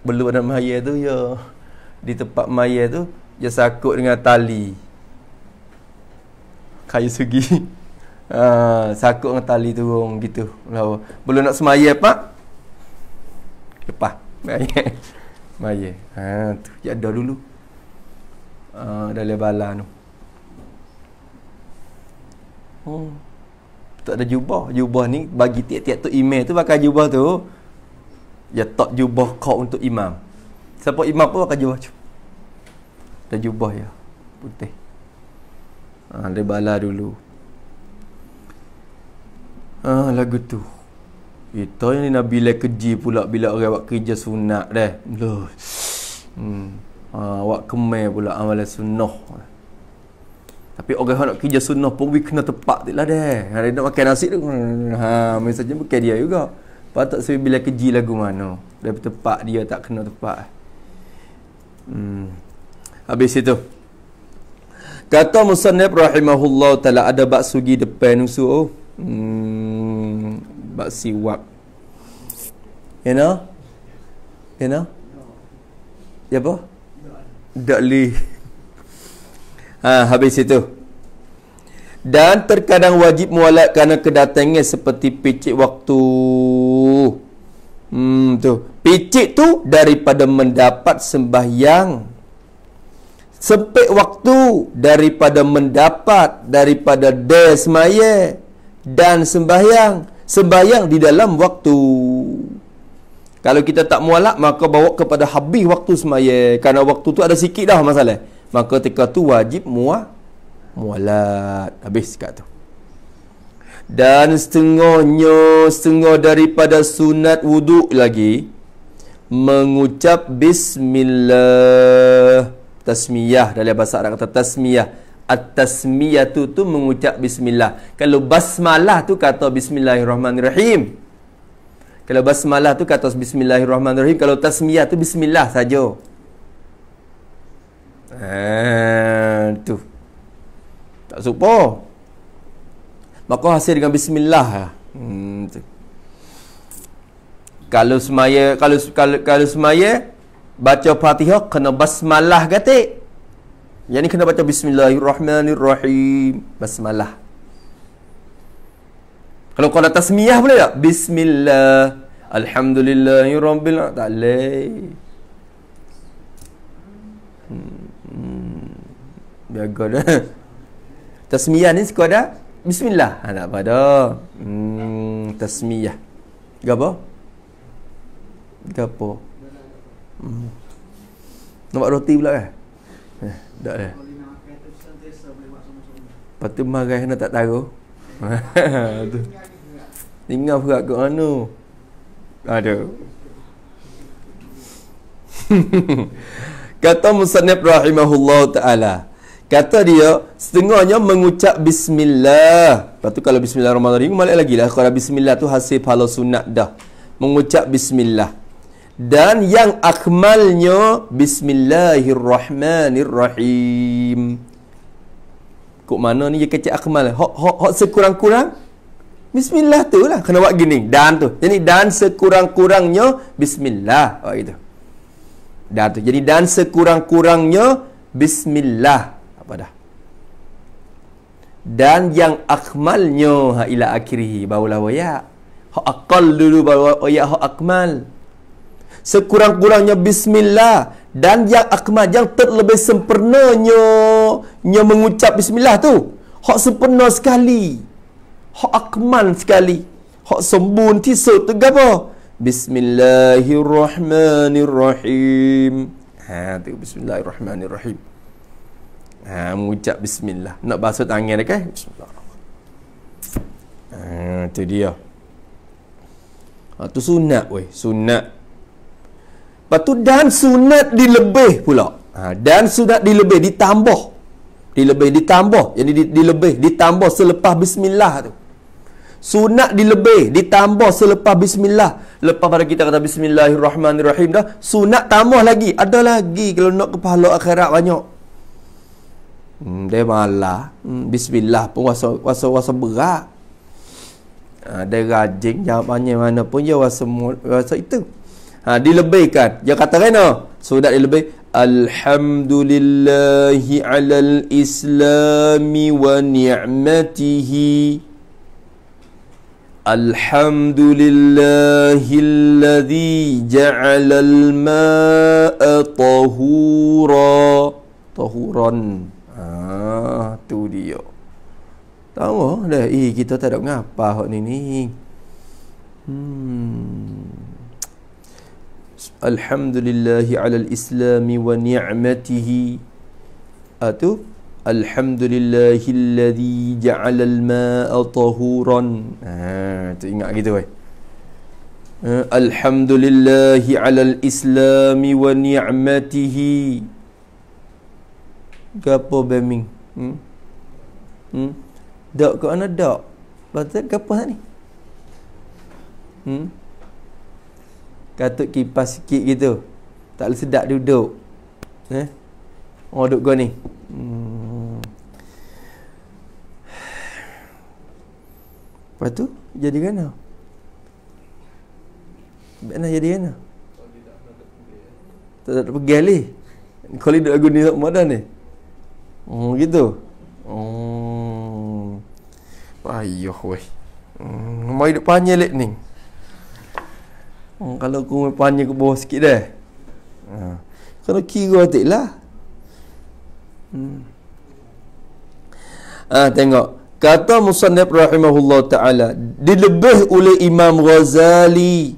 belu dalam mayat tu ya di tempat mayat tu dia sakut dengan tali kayu sugi ha, sakut dengan tali turun gitu lawa oh. belum nak semaya pak lepas mayat mayat ha tu ya ada dulu ha, dalam bala tu hmm. tak ada jubah jubah ni bagi tiap-tiap tu email tu pakai jubah tu Ya tak jubah kau untuk imam Siapa imam pun akan jubah Dia jubah ya Putih ha, Dia bala dulu ha, Lagu tu Kita yang ni Nabi lah keji pula Bila orang buat kerja sunat dah Loh hmm. Ha, buat kemeh pula amal sunnah tapi orang yang nak kerja sunnah pun Kena tepat tu lah deh Ada nak makan nasi tu Haa hmm, ha, Mereka saja dia juga Patut saya bila keji lagu mana Dari tepat dia tak kena tepat eh. hmm. Habis itu Kata Musanib rahimahullah Tala ada bak sugi depan nusu oh. hmm. Bak siwak You ya, know You ya, know Ya apa Dakli ha, Habis itu Dan terkadang wajib mualat Kerana kedatangnya seperti picit waktu Hmm tu. Picit tu daripada mendapat sembahyang. Sempit waktu daripada mendapat daripada desmaye dan sembahyang. Sembahyang di dalam waktu. Kalau kita tak mualak maka bawa kepada habis waktu semaya. Karena waktu tu ada sikit dah masalah. Maka ketika tu wajib mua mualat. Habis kat tu dan setengahnya setengah daripada sunat wuduk lagi mengucap bismillah tasmiyah dalam bahasa Arab kata tasmiyah at-tasmiyah tu tu mengucap bismillah kalau basmalah tu kata bismillahirrahmanirrahim kalau basmalah tu kata bismillahirrahmanirrahim kalau tasmiyah tu bismillah saja ah tu tak supo Maka hasil dengan bismillah hmm, tu. Kalau semaya kalau, kalau kalau semaya baca Fatihah kena basmalah gate. Yang ni kena baca bismillahirrahmanirrahim basmalah. Kalau kau dah tasmiyah boleh tak? Bismillah. Alhamdulillahirabbil alamin. Tak leh. Hmm, hmm. Biar kau Tasmiyah ni sekoda. Bismillah. Ha, tak pada. Hmm, tasmiyah. Gapo? Gapo? Hmm. Nampak roti pula kan? Eh, tak ada. Lepas tu marah nak tak taruh. Tinggal berat ke anu. Ada. Kata Musanib Rahimahullah Ta'ala. Kata dia setengahnya mengucap bismillah. Lepas tu kalau bismillah Ramadan ini malik lagi lah. Kalau bismillah tu hasil pahala sunat dah. Mengucap bismillah. Dan yang akmalnya bismillahirrahmanirrahim. Kok mana ni dia kecil akmal? Hok hok hok sekurang-kurang bismillah tu lah kena buat gini dan tu. Jadi dan sekurang-kurangnya bismillah. Oh gitu. Dan tu. Jadi dan sekurang-kurangnya bismillah apa dah dan yang akmalnya ha ila akhirih barulah waya hak akal dulu baru waya hak akmal sekurang-kurangnya bismillah dan yang akmal yang terlebih sempurnanya nya mengucap bismillah tu hak sempurna sekali hak akmal sekali hak sembun ti segala bismillahirrahmanirrahim ha tu bismillahirrahmanirrahim ha, mengucap bismillah nak basuh tangan dia kan bismillah ha, tu dia ha, tu sunat weh sunat lepas tu dan sunat dilebih pula ha, dan sunat dilebih ditambah dilebih ditambah jadi dilebih ditambah selepas bismillah tu sunat dilebih ditambah selepas bismillah lepas pada kita kata bismillahirrahmanirrahim dah sunat tambah lagi ada lagi kalau nak kepala akhirat banyak Hmm, dia malah hmm, Bismillah pun rasa, rasa, rasa berat ha, Dia rajin jawapannya mana pun Dia rasa, rasa itu ha, Dilebihkan Dia kata kena oh, Sudah dilebih Alhamdulillahi al islami wa ni'matihi Alhamdulillahi لله الذي جعل الماء طهورا Ha tu dia. Tahu dah eh kita tak ada ngapa hok ni ni. Hmm. Alhamdulillah ala al-Islam wa ni'matih. Atu ha, Alhamdulillah alladhi ja'ala al-ma'a tahuran. Ha tu ingat gitu wei. Ha, Alhamdulillah ala al-Islam wa ni'matih gapo beming hmm hmm dok, ke ana dak patut gapo sat lah ni hmm katuk kipas sikit gitu tak le sedap duduk eh orang duduk gua ni hmm Lepas tu jadi kena nak jadi kena Tak ada pergi Tak ada pergi Kali duduk lagu ni Tak ni Hmm, gitu. Hmm. Oh. ayoh weh. Hmm, nama hidup panjang lep ni. Hmm, kalau aku panjang ke bawah sikit dah. Ha. Kalau kira atik lah. Hmm. Ha, tengok. Kata Musannib Rahimahullah Ta'ala Dilebih oleh Imam Ghazali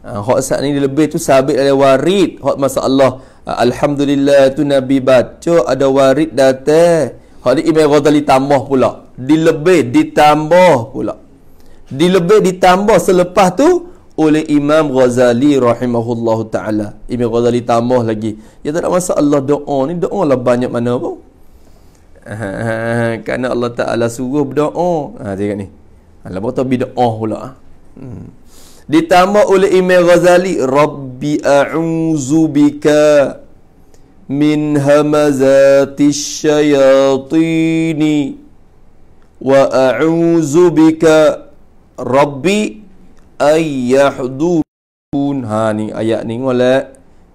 ha, Hak saat ni dilebih tu sabit oleh warid Hak masa Allah Ah, alhamdulillah tu Nabi baca ada warid datang. Hari Imam Ghazali tambah pula. Dilebih ditambah pula. Dilebih ditambah selepas tu oleh Imam Ghazali rahimahullahu taala. Imam Ghazali tambah lagi. Ya tak ada masa Allah doa ni doa lah banyak mana pun. Ha, kerana Allah Ta'ala suruh berdoa Ha, tengok ni Alamak tu berdoa pula hmm ditambah oleh Imam Ghazali Rabbi a'uzu bika min hamazati syayatin wa a'uzu bika Rabbi ayyahdun ha ni ayat ni oleh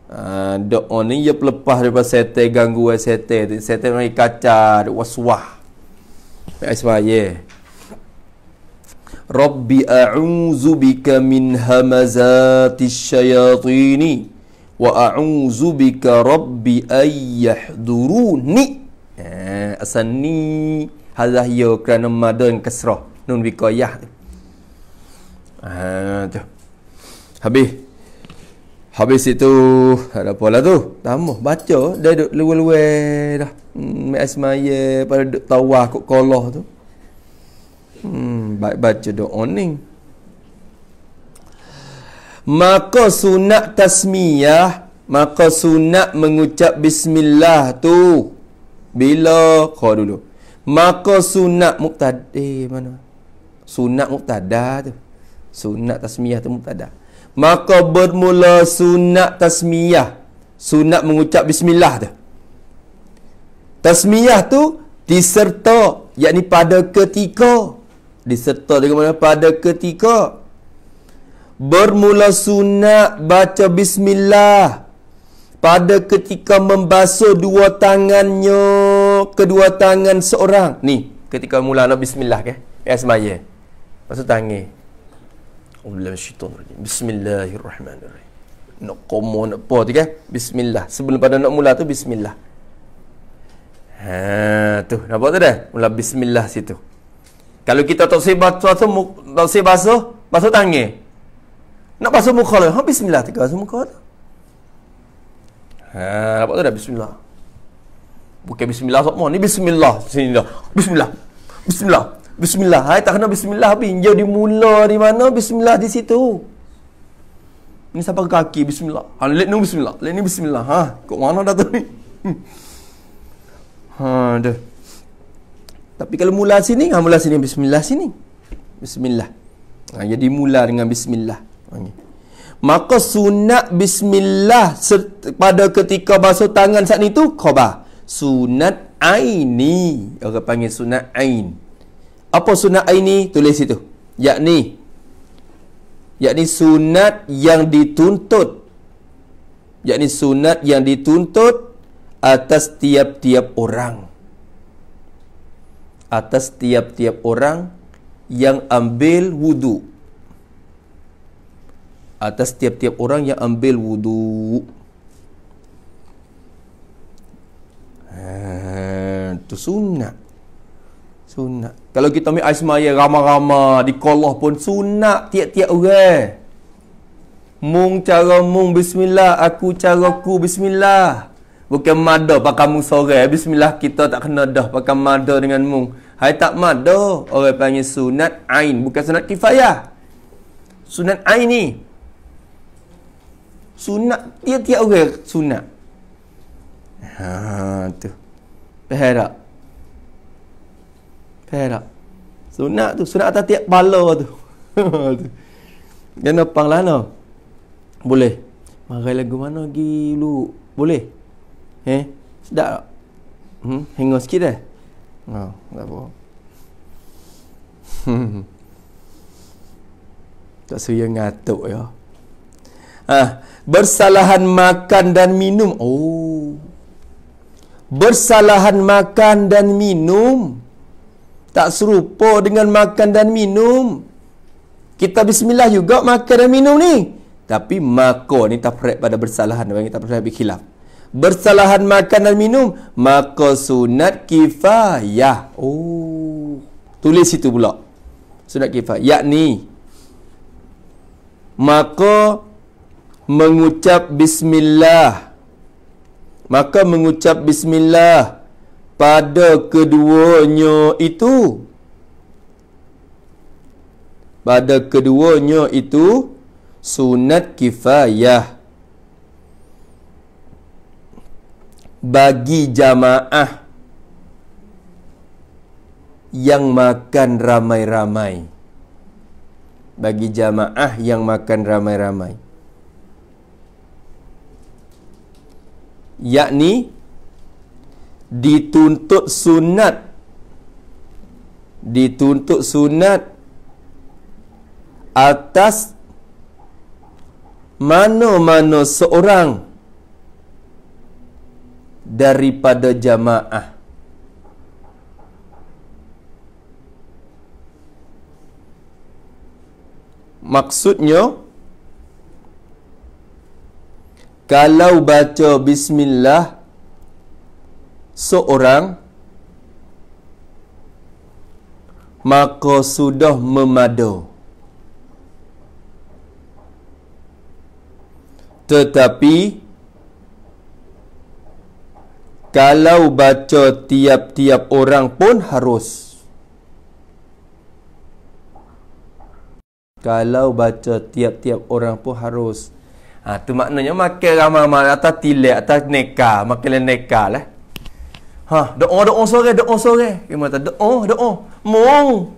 ha, ah, doa ni ia pelepas daripada setan gangguan setan setan mari kacar waswah Baik sebab ya. Rabbi a'uzu bika min hamazatis syayatini wa a'uzu bika rabbi ayyah duruni. Eh, ha, asal ni halah ya kerana madan kasrah nun biqayah. Ah, ha, tu. Habis. Habis itu ada pola tu. Tambah baca dia duk lewe-lewe dah. Hmm, asmaya pada duk tawah kok kolah tu. Hmm baca doa ni maka sunat tasmiyah maka sunat mengucap bismillah tu bila kau dulu maka sunat muktadi eh, mana sunat muktada tu sunat tasmiyah tu muktada maka bermula sunat tasmiyah sunat mengucap bismillah tu tasmiyah tu diserta yakni pada ketika Diserta dengan mana pada ketika Bermula sunat baca bismillah Pada ketika membasuh dua tangannya Kedua tangan seorang Ni ketika mula nak bismillah ke Ya semaya Pasal tangan Bismillahirrahmanirrahim nak komo nak apa tu kan bismillah sebelum pada nak mula tu bismillah ha tu nampak tu dah mula bismillah situ kalau kita tak tafsir tak tafsir bahasa bahasa tangi. Nak bahasa muka lah. Habis bismillah tiga bahasa muka. Lah. Ha, apa tu dah bismillah. Bukan bismillah sok Ni bismillah sini dah. Bismillah. Bismillah. Bismillah. Hai tak kena bismillah habis. Dia dimula di mana? Bismillah di situ. Ini siapa kaki bismillah. Ha lek ni bismillah. Lek ni bismillah. Ha, kok mana dah tu ni? Hmm. Ha, dah. Tapi kalau mula sini, ha, mula sini. Bismillah sini. Bismillah. Ha, jadi mula dengan Bismillah. Okay. Maka sunat Bismillah pada ketika basuh tangan saat itu, khabar. Sunat Aini. Orang panggil sunat Ain. Apa sunat Aini? Tulis itu. Yakni. Yakni sunat yang dituntut. Yakni sunat yang dituntut atas tiap-tiap orang atas tiap-tiap orang yang ambil wudu atas tiap-tiap orang yang ambil wudu ha, tu sunat sunat kalau kita ambil asma ya ramai-ramai di kolah pun sunat tiap-tiap orang mung cara mung bismillah aku caraku bismillah Bukan mada pakai mu sore. Bismillah kita tak kena dah pakai mada dengan mu. Hai tak mada. Orang panggil sunat ain. Bukan sunat kifayah. Sunat ain ni. Sunat. Dia tiap orang sunat. Ha tu. Perak. Perak. Sunat tu. Sunat atas tiap bala tu. tu. Kenapa lah no? Boleh. Marai lagu mana pergi dulu? Boleh. Eh, sedap tak? Hmm, hang on sikit dah. Ha, oh, tak apa. tak suruh ngatuk ya. Ha, bersalahan makan dan minum. Oh. Bersalahan makan dan minum. Tak serupa dengan makan dan minum. Kita bismillah juga makan dan minum ni. Tapi mako ni tak perik pada bersalahan. Kita tak perik pada khilaf bersalahan makan dan minum maka sunat kifayah oh tulis situ pula sunat kifayah yakni maka mengucap bismillah maka mengucap bismillah pada keduanya itu pada keduanya itu sunat kifayah bagi jamaah yang makan ramai-ramai bagi jamaah yang makan ramai-ramai yakni dituntut sunat dituntut sunat atas mana-mana seorang daripada jamaah maksudnya kalau baca bismillah seorang maka sudah memadu tetapi kalau baca tiap-tiap orang pun harus Kalau baca tiap-tiap orang pun harus Ha, tu maknanya makan ramai-ramai atas tilik, atas neka, makan neka lah. Ha, doa doa sore, doa sore. Kamu kata doa, doa. Mung.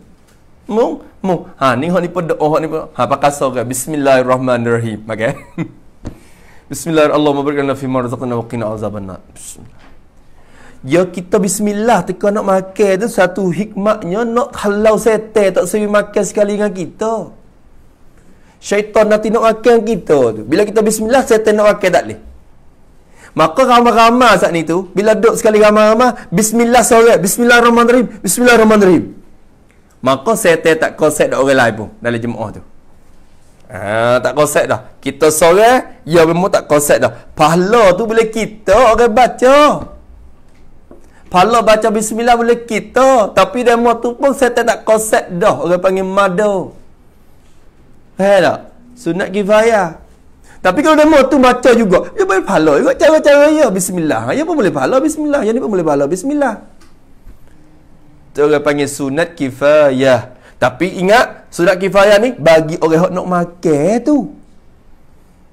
Mung, mung. Ha, ni hok ni pun doa, hok ni pun. Ha, pakai sore. Bismillahirrahmanirrahim. Okay. Bismillahirrahmanirrahim. Allahumma barik lana fi ma razaqtana wa qina azabannar. Bismillahirrahmanirrahim. Ya kita bismillah teka nak makan tu satu hikmatnya nak halau setan tak sering makan sekali dengan kita. Syaitan nak nak makan kita tu. Bila kita bismillah setan nak makan tak leh. Maka ramah-ramah saat ni tu bila duduk sekali ramah-ramah, bismillah bismillah sorat bismillahirrahmanirrahim bismillahirrahmanirrahim. Maka setan tak konsep dak orang lain pun dalam jemaah tu. Ah ha, tak konsep dah. Kita sorat ya memang tak konsep dah. Pahala tu boleh kita orang baca. Pala baca bismillah boleh kita. Tapi demo tu pun saya tak nak konsep dah. Orang panggil mado. Faham tak? Sunat kifaya. Tapi kalau demo tu baca juga. Dia boleh pahala juga. Cara-cara ya. Bismillah. Dia ya pun boleh pahala. Bismillah. Yang ni pun boleh pahala. Bismillah. Itu orang panggil sunat kifaya. Tapi ingat. Sunat kifaya ni. Bagi orang yang nak makan tu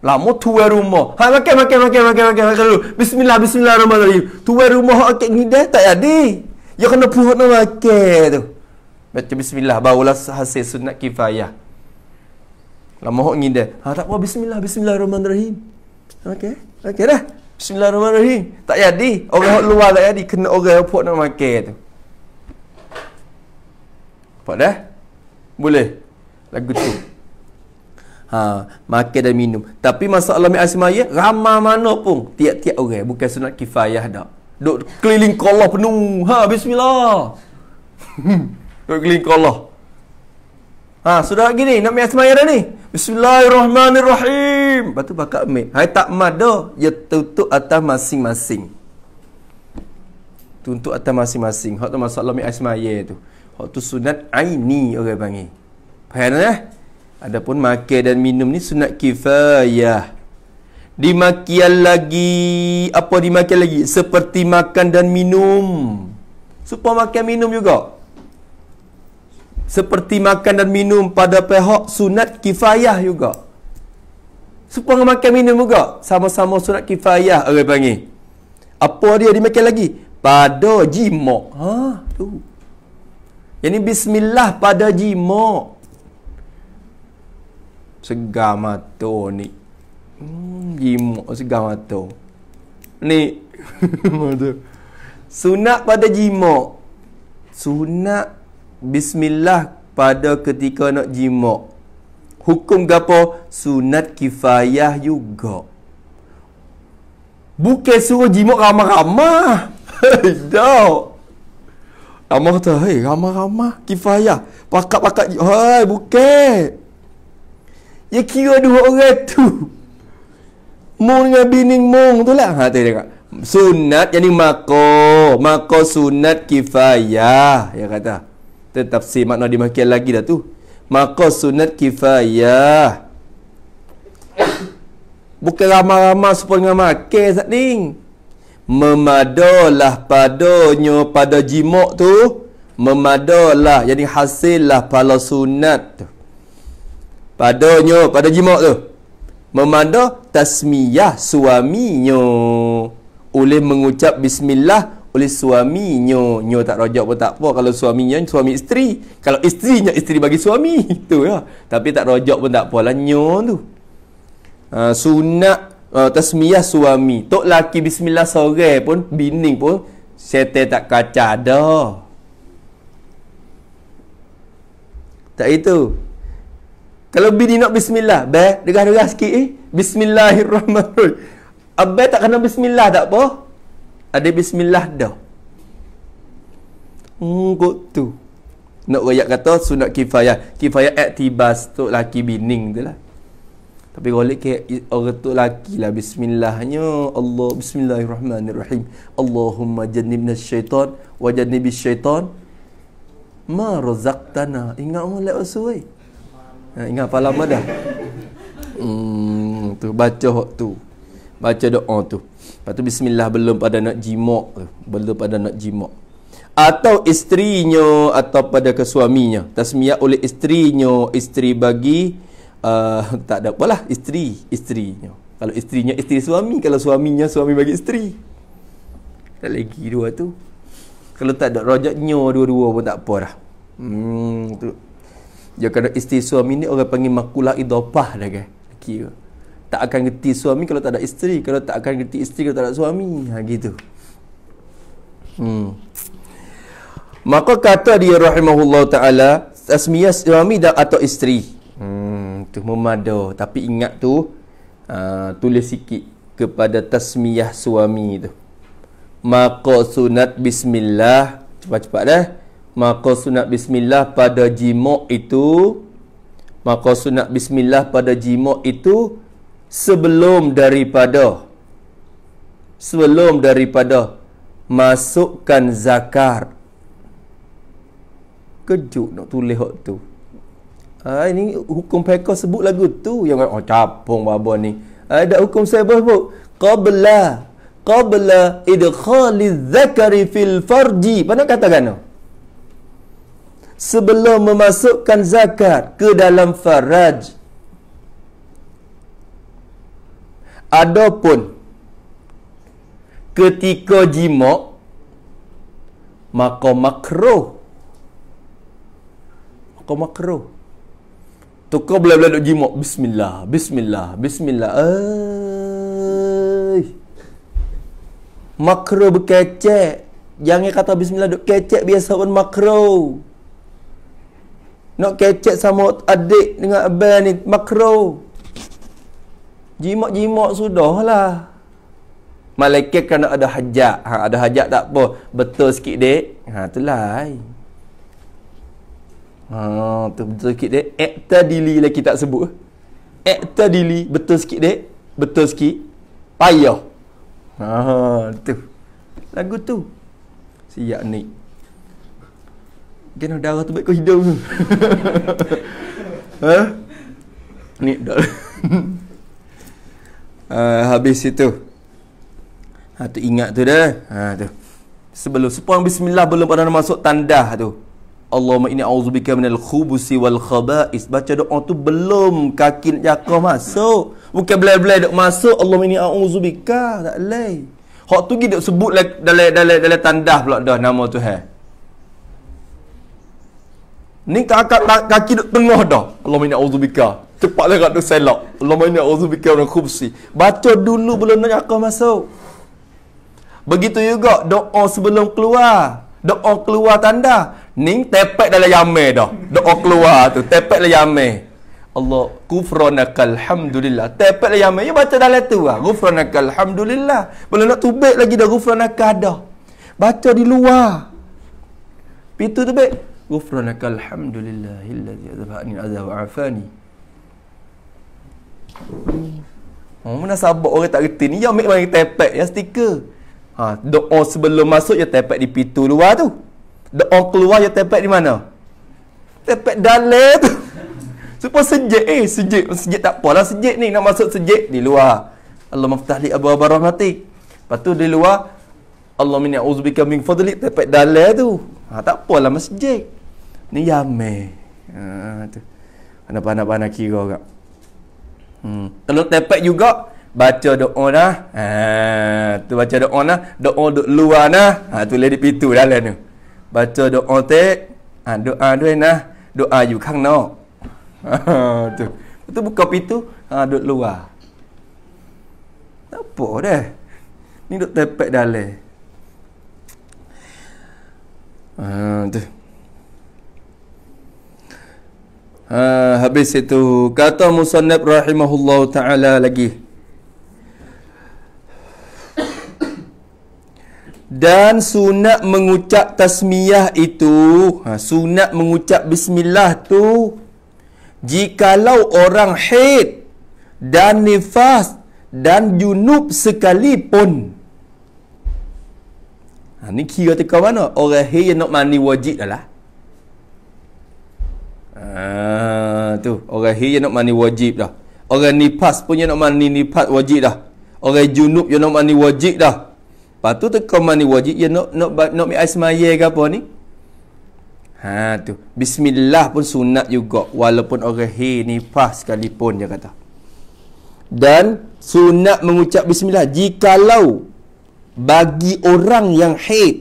lah mo tu rumah, ha makan makan makan makan makan makan dulu bismillah bismillahirrahmanirrahim tu rumo ok ah, dah. tak jadi ya kena puhut nak makan tu baca bismillah barulah hasil sunat kifayah lah mohon ngide ha tak apa bismillah bismillahirrahmanirrahim okey okey dah bismillahirrahmanirrahim tak jadi orang luar tak jadi kena orang puhut nak makan tu apa dah boleh lagu tu ha, makan dan minum tapi masalah mi'at semaya ramah mana pun tiap-tiap orang bukan sunat kifayah dah duk keliling ke penuh ha bismillah duk keliling ke Allah ha sudah lagi ni nak mi'at semaya dah ni bismillahirrahmanirrahim lepas tu bakal ambil hai tak mada ya, ia tutup atas masing-masing tuntut atas masing-masing hak tu masalah mi'at semaya tu hak tu sunat aini orang panggil Faham eh? Adapun makan dan minum ni sunat kifayah. Dimakian lagi apa dimakian lagi seperti makan dan minum. Supaya makan minum juga. Seperti makan dan minum pada pihak sunat kifayah juga. Supaya makan minum juga sama-sama sunat kifayah orang panggil. Apa dia dimakan lagi? Pada jima. Ha, tu. Yang ini bismillah pada jima segar mata ni. Hmm, jimat segar mata. Ni. sunat pada jimat. Sunat bismillah pada ketika nak jimat. Hukum gapo? Sunat kifayah juga. Bukan suruh jimat ramah-ramah. Dok. Amah tu, hei, ramah-ramah, kifayah. Pakat-pakat, hei, bukit. Ya kira dua orang tu Mung dengan bini mung tu lah Haa tu dia kata Sunat jadi ni mako Mako sunat kifayah Dia kata Tetap si makna dia lagi dah tu Mako sunat kifayah Bukan ramah-ramah supaya dengan makin sat ni Memadolah padanya pada jimok tu Memadolah jadi ni hasillah pala sunat tu padanya pada jimat tu memandu tasmiyah suaminya oleh mengucap bismillah oleh suaminya nyo tak rojak pun tak apa kalau suaminya suami isteri kalau isterinya isteri bagi suami tu ya tapi tak rojak pun tak apalah nyo tu uh, sunat uh, tasmiyah suami tok laki bismillah sore pun bining pun setel tak kaca dah tak itu kalau bini nak bismillah, be, dengar-dengar sikit eh. Bismillahirrahmanirrahim. Abah tak kena bismillah tak apa? Ada bismillah dah. Hmm, kot tu. Nak rakyat kata sunat kifayah. Kifayah aktibas tu laki bining tu lah. Tapi kalau ke orang tu laki lah bismillahnya Allah bismillahirrahmanirrahim. Allahumma jannibna syaitan wa jannibis syaitan ma razaqtana. Ingat mulai usul eh. Ha, ingat apa lama dah? Hmm, tu baca tu. Baca doa tu. Lepas tu bismillah belum pada nak jimak tu. Belum pada nak jimak. Atau isterinya atau pada kesuaminya. Tasmiah oleh isterinya. Isteri bagi. Uh, tak ada apalah. Isteri. Isterinya. Kalau isterinya isteri suami. Kalau suaminya suami bagi isteri. Tak lagi dua tu. Kalau tak ada rojaknya dua-dua pun tak apa dah. Hmm, tu. Dia kata isteri suami ni orang panggil makulah idopah dah ke. Kira. Tak akan kerti suami kalau tak ada isteri. Kalau tak akan kerti isteri kalau tak ada suami. Ha, gitu. Hmm. Maka kata dia rahimahullah ta'ala. Tasmiyah suami dan atau isteri. Hmm, tu memadu. Tapi ingat tu. Uh, tulis sikit kepada tasmiyah suami tu. Maka sunat bismillah. Cepat-cepat dah. Eh? maka sunat bismillah pada jimak itu maka sunat bismillah pada jimak itu sebelum daripada sebelum daripada masukkan zakar kejut nak tulis hak tu ha, ini hukum pekoh sebut lagu tu yang oh capung babo ni ha, ada ha, hukum saya sebut qabla qabla idkhali zakari fil farji Pada kata kan no? sebelum memasukkan zakat ke dalam faraj adapun ketika jima maka makruh maka makruh tukar bila-bila duk jima bismillah bismillah bismillah eh makruh berkecek jangan kata bismillah duk kecek biasa pun makruh nak kecek sama adik dengan abang ni makro. Jimak-jimak lah. Malaikat kena ada hajat. Ha, ada hajat tak apa. Betul sikit dek. Ha, itulah. Ha, tu betul sikit dek. Akta dili lah kita sebut. ekta dili. Betul sikit dek. Betul sikit. Payah. Ha, tu. Lagu tu. Siap ni. Dia nak darah tu baik kau hidung ke? ha? Ni dah uh, Habis itu ha, tu ingat tu dah ha, tu. Sebelum Sepuang bismillah Belum pada masuk tanda tu Allahumma inni a'udzubika minal khubusi wal khaba'is baca doa tu belum kaki Yakob masuk bukan belai-belai dak masuk Allahumma inni a'udzubika tak lain hak tu gi dak sebut dalam dalam dalam tandas pula dah nama tu Tuhan Ni kakak kaki duk tengah dah. Allah minyak uzubika. Cepatlah kat tu selok. Allah minyak uzubika orang khubsi. Baca dulu belum nak akal masuk. Begitu juga doa sebelum keluar. Doa keluar tanda. Ni tepek dalam yame dah. Doa keluar tu. Tepek dalam yame. Allah kufranaka alhamdulillah. Tepek dalam yame. Ya baca dalam tu lah. Kufranaka alhamdulillah. Belum nak tubek lagi dah. Kufranaka dah. Baca di luar. Pitu tu baik. غفرانك Alhamdulillah. لله الذي أذهبني wa وعافاني Oh, mana sabar orang tak reti ni Yang make main tepek ya, stiker ha, Doa sebelum masuk ya tepek di pintu luar tu Doa keluar ya tepek di mana Tepek dalam tu Supaya sejik Eh sejik Sejik tak apalah Sejik ni nak masuk sejik Di luar Allah maftahli abu abu rahmati Lepas tu di luar Allah minyak uzubika min fadli Tepek dalam tu ha, Tak apalah masjid ni yame ha, tu anak-anak kira kak hmm. kalau tepat juga baca doa lah ha, tu baca doa lah doa duk luar lah ha, tu lady pitu dah lah ni baca doa te ha, doa duit lah doa you kang no ha, tu tu buka pintu ha, duk luar apa deh, ni duk tepat dah lah ha, tu Uh, habis itu kata musannab rahimahullahu taala lagi dan sunat mengucap tasmiyah itu ha, sunat mengucap bismillah tu jikalau orang haid dan nifas dan junub sekalipun ha, ni kira tekan mana orang haid yang nak mandi wajib lah Ah tu orang hi nak mani wajib dah. Orang nipas punya nak mani nipas wajib dah. Orang junub yang nak mani wajib dah. Patu tu kau mandi wajib ya nak nak nak mi asmaye ke apa ni? Ha tu. Bismillah pun sunat juga walaupun orang hi nifas sekalipun dia kata. Dan sunat mengucap bismillah jikalau bagi orang yang haid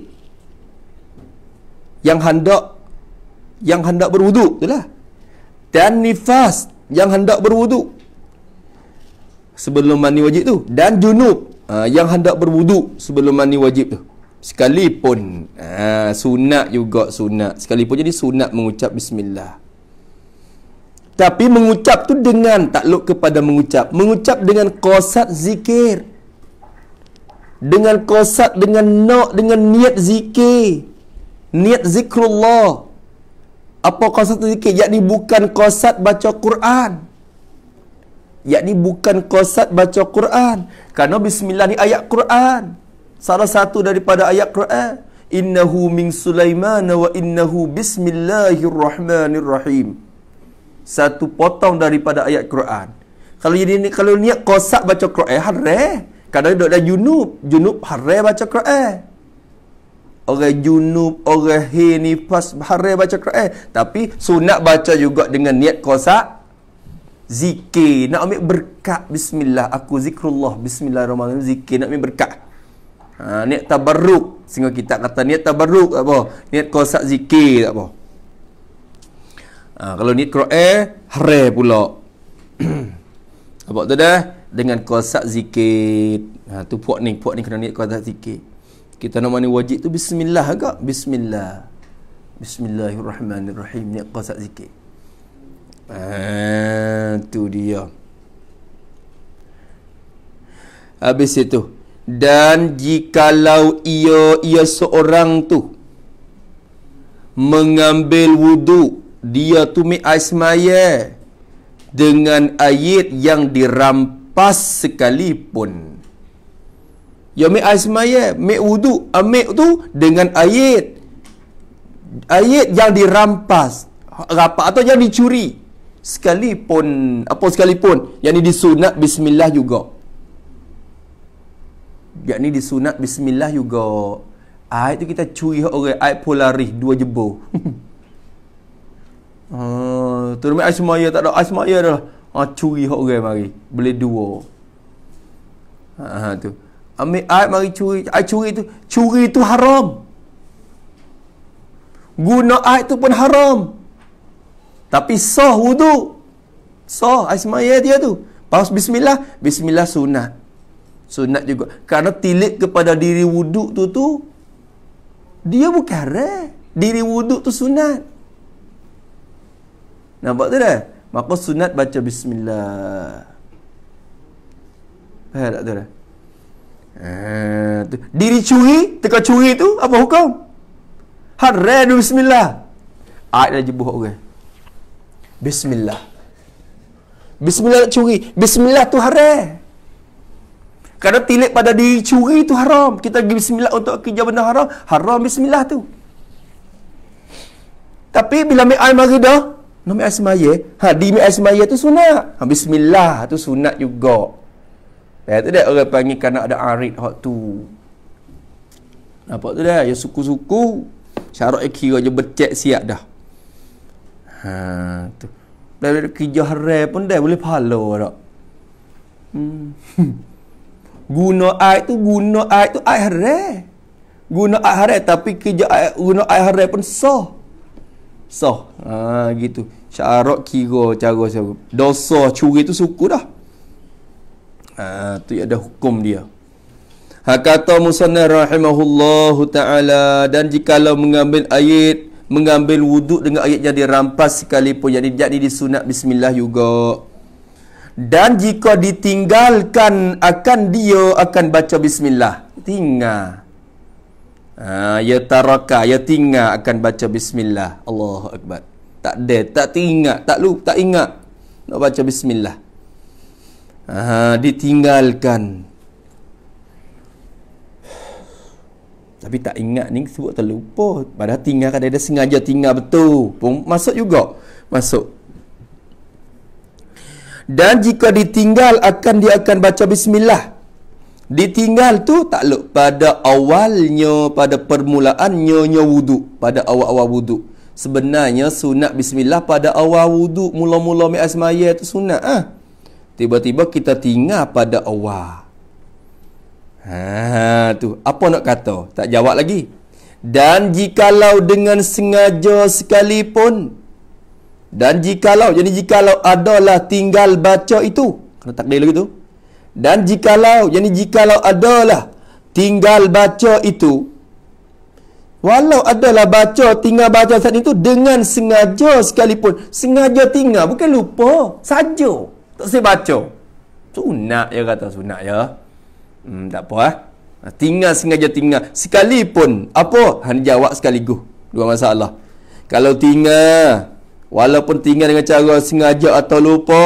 yang hendak yang hendak berwuduk itulah dan nifas yang hendak berwuduk sebelum mandi wajib tu dan junub uh, yang hendak berwuduk sebelum mandi wajib tu sekalipun uh, sunat juga sunat sekalipun jadi sunat mengucap bismillah tapi mengucap tu dengan takluk kepada mengucap mengucap dengan qasad zikir dengan qasad dengan nak dengan niat zikir niat zikrullah apa kosat zikir? Yakni bukan kosat baca Quran. Yakni bukan kosat baca Quran. Karena bismillah ni ayat Quran. Salah satu daripada ayat Quran. Innahu min Sulaiman wa innahu bismillahirrahmanirrahim. Satu potong daripada ayat Quran. Kalau jadi ni kalau niat kosak baca Quran harre. Kadang dok dah junub, junub harre baca Quran orang junub, orang he ni pas hari baca Quran. Tapi sunat baca juga dengan niat kosak zikir nak ambil berkat bismillah aku zikrullah Bismillah bismillahirrahmanirrahim zikir nak ambil berkat ha, niat tabarruk sehingga kita kata niat tabarruk tak apa niat kosak zikir tak apa ha, kalau niat qira'e hare pula apa tu dah dengan kosak zikir ha tu puak ni puak ni kena niat kosak zikir kita nama ni wajib tu bismillah agak bismillah bismillahirrahmanirrahim ni qasat zikir ah ha, tu dia habis itu dan jikalau ia ia seorang tu mengambil wudu dia tu tumik asmaya dengan ayat yang dirampas sekalipun Yomik asmaya, mik wudu, uh, amik tu dengan ayat. Ayat yang dirampas, rapat atau yang dicuri. Sekalipun, apa sekalipun, yang ni disunat bismillah juga. Yang ni disunat bismillah juga. Ayat tu kita curi orang, ayat polaris, dua jebo. uh, ah, tu nama asmaya, tak ada asmaya dah. Ha, curi orang mari, boleh dua. Ha, tu ambil air mari curi air curi tu curi tu haram guna air tu pun haram tapi sah wudu sah asmaya dia tu pas bismillah bismillah sunat sunat juga kerana tilik kepada diri wudu tu tu dia bukan haram diri wudu tu sunat nampak tu dah maka sunat baca bismillah Faham tak tu dah Eh, diri curi, teka curi tu apa hukum? Haram bismillah. Ayat dah jebuh orang. Bismillah. Bismillah nak curi. Bismillah tu haram. Kalau tilik pada diri curi tu haram. Kita pergi bismillah untuk kerja benda haram. Haram bismillah tu. Tapi bila ambil air maridah. Nak ambil air semaya. Ha, di ambil air semaya tu sunat. Ha, bismillah tu sunat juga. Eh, tu dah, orang panggil kanak ada arit hak tu. Nampak tu dah, ya suku-suku syarat yang kira je becek siap dah. Ha, tu. Dan dari kerja harai pun dah boleh pahala tak. Hmm. guna air tu, guna air tu air harai. Guna air harai tapi kerja air, guna air harai pun sah. Sah. Ha, gitu. Syarat kira cara siapa. Dosa curi tu suku dah. Ah, tu ada hukum dia. Ha, kata Musanna rahimahullahu ta'ala dan jikalau mengambil ayat mengambil wuduk dengan ayat yang dirampas sekalipun jadi jadi di sunat bismillah juga dan jika ditinggalkan akan dia akan baca bismillah tinggal ha, ya taraka ya tinggal akan baca bismillah Allahu akbar tak ada tak ingat, tak lu tak ingat nak baca bismillah Aha, ditinggalkan Tapi tak ingat ni sebab terlupa Padahal tinggal dia, dia sengaja tinggal betul Pun Masuk juga Masuk Dan jika ditinggal akan dia akan baca bismillah Ditinggal tu tak luk pada awalnya Pada permulaannya nyo wuduk Pada awal-awal wudu. Sebenarnya sunat bismillah pada awal wudu. Mula-mula mi asmaya tu sunat Ha? tiba-tiba kita tinggal pada Allah. Ha tu, apa nak kata? Tak jawab lagi. Dan jikalau dengan sengaja sekalipun dan jikalau jadi jikalau adalah tinggal baca itu, kena takdir lagi tu. Dan jikalau jadi jikalau adalah tinggal baca itu Walau adalah baca, tinggal baca saat itu dengan sengaja sekalipun. Sengaja tinggal, bukan lupa. Saja. Tak saya baca. Sunat ya kata sunat ya. Hmm, tak apa eh. Tinggal sengaja tinggal. Sekalipun apa han jawab sekaligus. Dua masalah. Kalau tinggal walaupun tinggal dengan cara sengaja atau lupa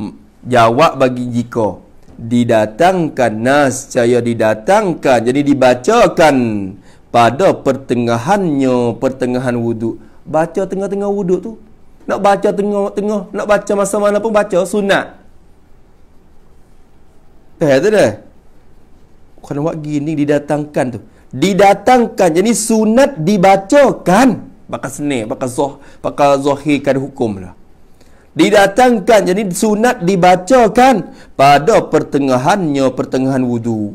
hmm, jawab bagi jika didatangkan nas saya didatangkan jadi dibacakan pada pertengahannya pertengahan wuduk baca tengah-tengah wuduk tu nak baca tengah-tengah Nak baca masa mana pun baca sunat Eh tu dah Kalau buat gini didatangkan tu Didatangkan Jadi sunat dibacakan Pakai seni Pakai zoh Pakai zohirkan hukum lah Didatangkan Jadi sunat dibacakan Pada pertengahannya Pertengahan wudu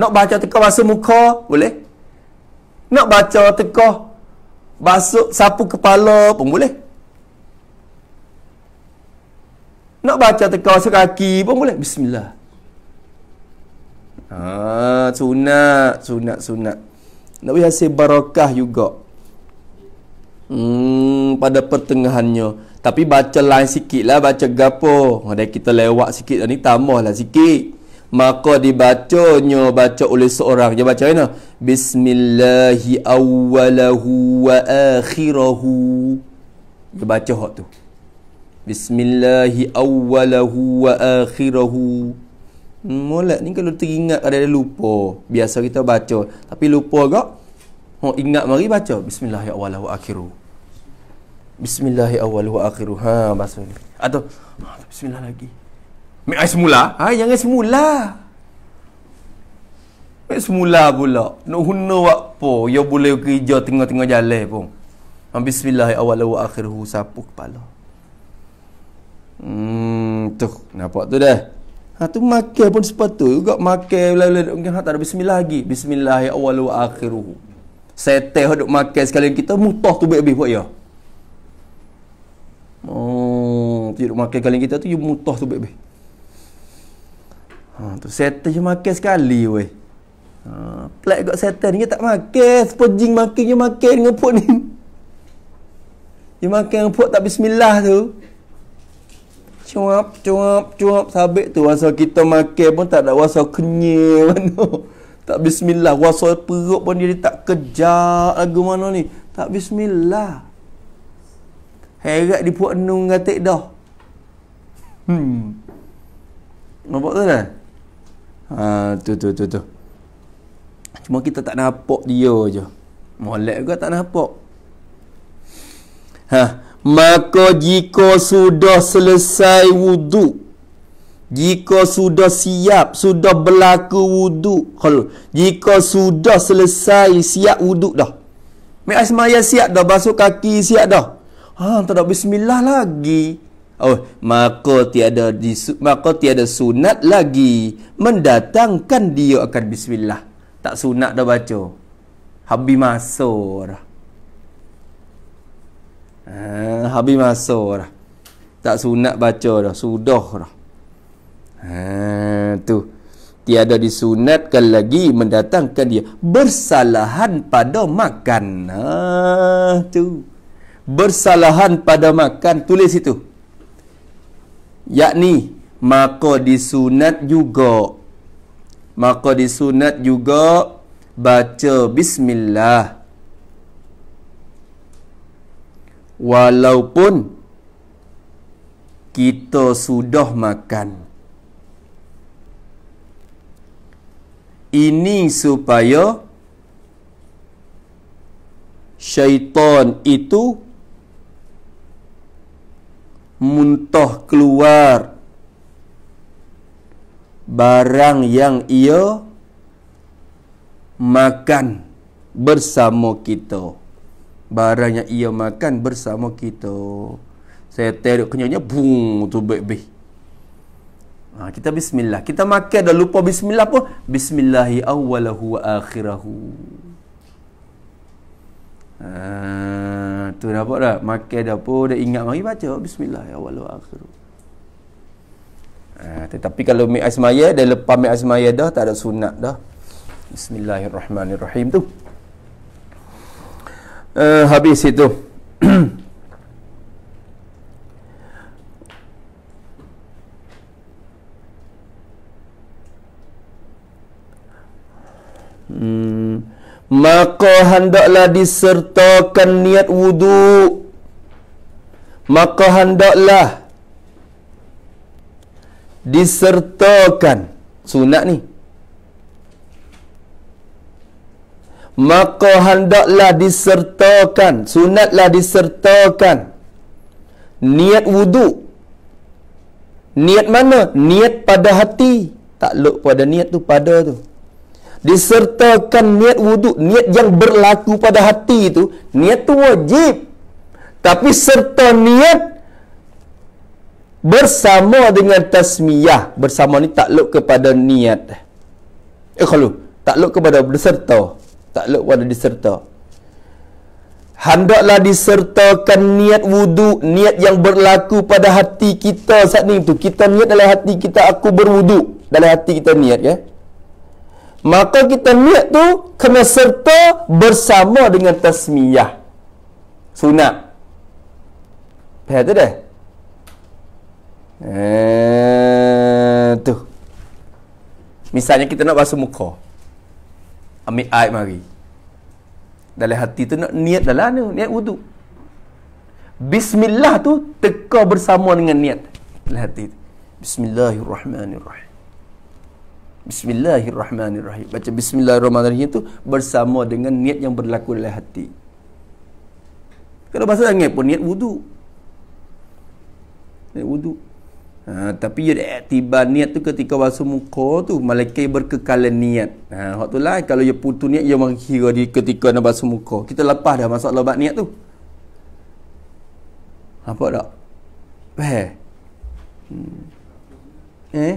Nak baca teka masa muka Boleh Nak baca teka Basuk sapu kepala pun boleh Nak baca teka sekaki pun boleh. Bismillah. Ha, sunat, sunat, sunat. Nak beri hasil barakah juga. Hmm, pada pertengahannya. Tapi baca lain sikit lah, baca gapo. Ada kita lewat sikit ni, tambahlah sikit. Maka dibacanya baca oleh seorang. Dia baca mana? Bismillahirrahmanirrahim. Dia baca hot tu. بسم الله أوله وآخره Mula ni kalau teringat ada dah lupa Biasa kita baca Tapi lupa agak ha, Ingat mari baca akhiru. Bismillahirrahmanirrahim Bismillahirrahmanirrahim ha, bahasa ni Atau ha, Bismillah lagi Mek semula ha, Jangan semula Mek semula pula Nak huna apa ya yo boleh kerja tengah-tengah jalan pun ha, Bismillahirrahmanirrahim Sapu kepala Hmm, tu nampak tu dah. Ha tu makan pun sepatu, juga makan bila-bila mungkin ha, tak ada bismillah lagi. Bismillah ya awal wa akhiruh. Setel hok makan sekali kita mutah tu baik-baik buat ya. Oh, tu duk makan kali kita tu you mutah tu baik-baik. Ha tu setel je makan sekali weh. Ha pelak gak sete, dia tak makan, sepojing makan je makan dengan ni. Dia makan dengan tak bismillah tu cuap cuap cuap sabit tu masa kita makan pun tak ada rasa kenyal mana tak bismillah rasa perut pun dia tak kejar lagu mana ni tak bismillah Herat dipuat nung ngatik dah Hmm Nampak tu kan? Haa tu tu tu tu Cuma kita tak nampak dia je Molek juga tak nampak Ha. Maka jika sudah selesai wudu Jika sudah siap Sudah berlaku Kalau Jika sudah selesai Siap wudu dah Mi'ah semaya siap dah Basuh kaki siap dah Ha, tak ada bismillah lagi Oh, maka tiada disu, maka tiada sunat lagi mendatangkan dia akan bismillah. Tak sunat dah baca. Habis masa Ha, habis masa dah. Tak sunat baca dah. Sudah dah. Ha, tu. Tiada disunatkan lagi mendatangkan dia. Bersalahan pada makan. Ha, tu. Bersalahan pada makan. Tulis itu. Yakni, maka disunat juga. Maka disunat juga baca bismillah. walaupun kita sudah makan ini supaya syaitan itu muntah keluar barang yang ia makan bersama kita barang yang ia makan bersama kita. Saya teruk kenyanya bung tu baik baik. Ha, kita bismillah. Kita makan dah lupa bismillah pun. Bismillahi awalahu wa akhirahu. Ha, tu dapat dah. Makan dah pun dah ingat mari baca bismillah awalahu akhirahu. Ha, tetapi kalau mi asmaya dah lepas mi asmaya dah tak ada sunat dah. Bismillahirrahmanirrahim tu uh, habis itu hmm, Maka hendaklah disertakan niat wudu. Maka hendaklah disertakan sunat ni. maka hendaklah disertakan sunatlah disertakan niat wuduk niat mana niat pada hati tak luk pada niat tu pada tu disertakan niat wuduk niat yang berlaku pada hati itu niat tu wajib tapi serta niat bersama dengan tasmiyah bersama ni tak takluk kepada niat eh kalau takluk kepada berserta tak lewat diserta hendaklah disertakan niat wudu niat yang berlaku pada hati kita saat ni tu kita niat dalam hati kita aku berwudu dalam hati kita niat ya maka kita niat tu kena serta bersama dengan tasmiyah sunat faham tak dah eh tu misalnya kita nak basuh muka ambil air mari dalam hati tu nak niat dalam ni niat wudhu. bismillah tu teka bersama dengan niat dalam hati tu. bismillahirrahmanirrahim bismillahirrahmanirrahim baca bismillahirrahmanirrahim tu bersama dengan niat yang berlaku dalam hati kalau bahasa angin pun niat wudhu. niat wudhu. Ha, tapi ya tiba niat tu ketika wasu muka tu malaikat berkekalan niat. Ha hak tu lah kalau ya putu niat ya mengira di ketika nak wasu muka. Kita lepas dah masuk bab niat tu. Apa dak? Eh. Hmm. Eh.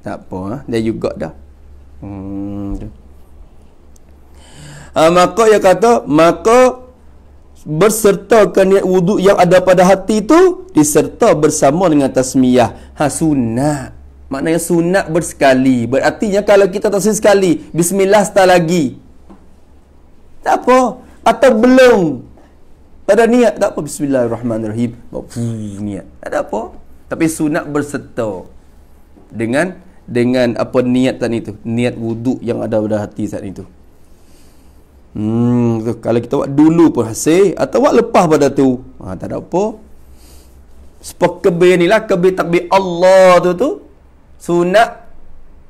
Tak apa, ha? dah juga dah. Hmm. Ha, maka ya kata, maka bersertakan niat wuduk yang ada pada hati itu diserta bersama dengan tasmiyah ha sunat maknanya sunat bersekali berartinya kalau kita tasmiyah sekali bismillah setelah lagi tak apa atau belum pada niat tak apa bismillahirrahmanirrahim Fuh, oh, niat tak ada apa tapi sunat berserta dengan dengan apa niat tadi itu niat wuduk yang ada pada hati saat itu Hmm, tu, kalau kita buat dulu pun hasil atau buat lepas pada tu. Ha, tak ada apa. Sepak kebe ni lah kebe takbir Allah tu tu. Sunat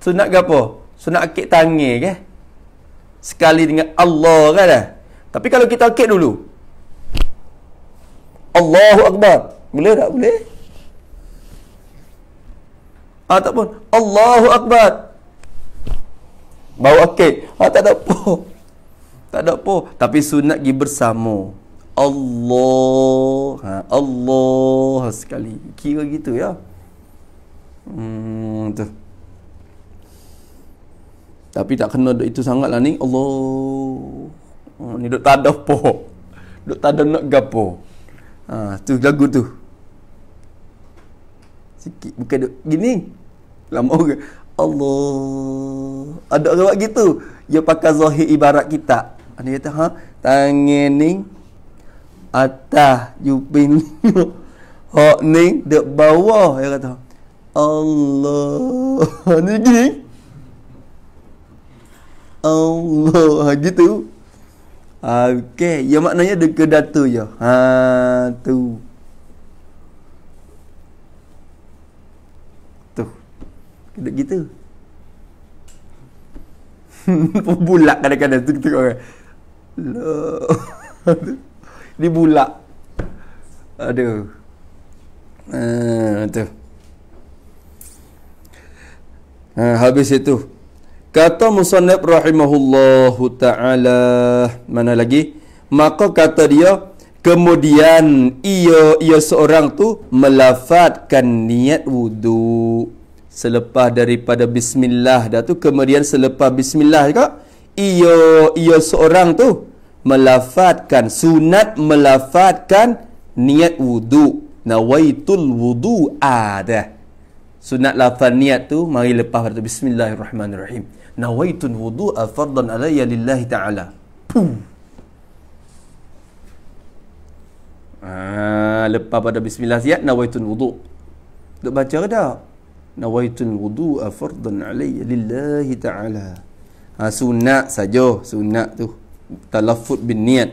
sunat ke apa? Sunat akik tangi ke? Sekali dengan Allah kan dah. Tapi kalau kita akik dulu. Allahu Akbar. Boleh tak? Boleh? Ataupun ha, Allahu Akbar. Bawa akik. Ha, tak ada apa. Tak ada apa. Tapi sunat pergi bersama. Allah. Ha, Allah sekali. Kira gitu ya. Hmm, tu. Tapi tak kena itu sangat lah ni. Allah. Ha, ni duk tak ada apa. Duk tak ada nak gapo. Ha, tu lagu tu. Sikit. Bukan duk gini. Lama orang. Allah. Ada orang buat gitu. Dia pakai zahir ibarat kita. Ini kata ha tangan ni atas juping hok ni dek bawah dia kata. Allah. ni gini. Allah ha, gitu. Ha, okay, ya maknanya dek datu ya. Ha tu. Tu. Dek gitu. Bulat kadang-kadang tu kita orang. Dia bulat Aduh Haa ah, tu Ha, habis itu Kata Musanib Rahimahullahu Ta'ala Mana lagi? Maka kata dia Kemudian ia, ia seorang tu Melafatkan niat wudu Selepas daripada Bismillah dah tu Kemudian selepas Bismillah juga ia ia seorang tu melafatkan sunat melafatkan niat wudu nawaitul wudu ada sunat lafad niat tu mari lepas pada bismillahirrahmanirrahim nawaitul wudu fardhan alayya lillahi taala Ah, lepas pada bismillah siap nawaitul wudu. Duk baca ke tak? Nawaitul wudu fardhan alayya lillahi taala ha, sunat saja sunat tu talafut bin niat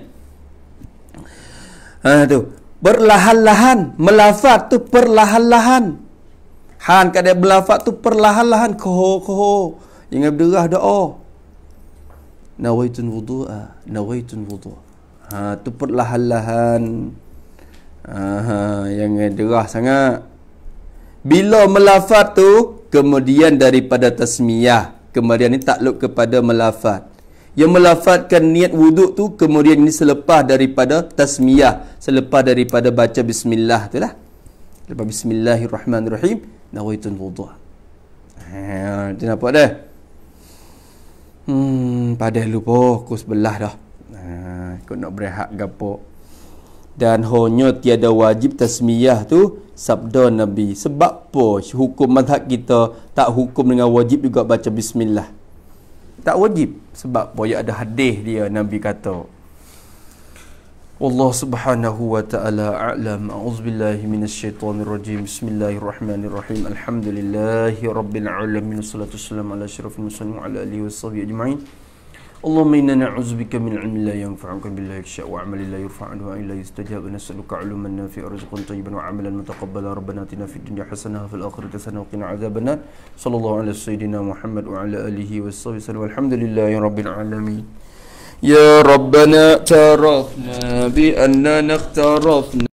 ha, tu berlahan-lahan melafaz tu perlahan-lahan han kada berlafaz tu perlahan-lahan ko. koho jangan berderah doa oh. nawaitun wudu'a nawaitun wudhu. ha tu perlahan-lahan ha, ha yang derah sangat bila melafaz tu kemudian daripada tasmiyah kemudian ini takluk kepada melafat yang melafatkan niat wuduk tu kemudian ini selepas daripada tasmiyah selepas daripada baca bismillah tu lah lepas bismillahirrahmanirrahim nawaitun wudu eh, dia nampak hmm, dah hmm eh, padahal lupa aku belah dah ha, aku nak berehat gapok dan honyo tiada wajib tasmiyah tu sabda Nabi sebab apa hukum mazhab kita tak hukum dengan wajib juga baca bismillah tak wajib sebab apa ada hadis dia Nabi kata Allah subhanahu wa ta'ala a'lam a'udzubillahi minasyaitonir rajim bismillahirrahmanirrahim alhamdulillahi rabbil alamin sallallahu alaihi wasallam ala asyrafil mursalin wa ala alihi wasahbihi ajma'in اللهم إنا نعوذ بك من علم لا ينفع وقلب بالله يخشى وعمل لا يرفع عنه وإن لا يستجاب نسألك علما نافعا رزقا طيبا وعملا متقبلا ربنا آتنا في الدنيا حسنة وفي الآخرة حسنة وقنا عذاب النار صلى الله على سيدنا محمد وعلى آله وصحبه وسلم والحمد لله رب العالمين يا ربنا اعترفنا بأننا اقترفنا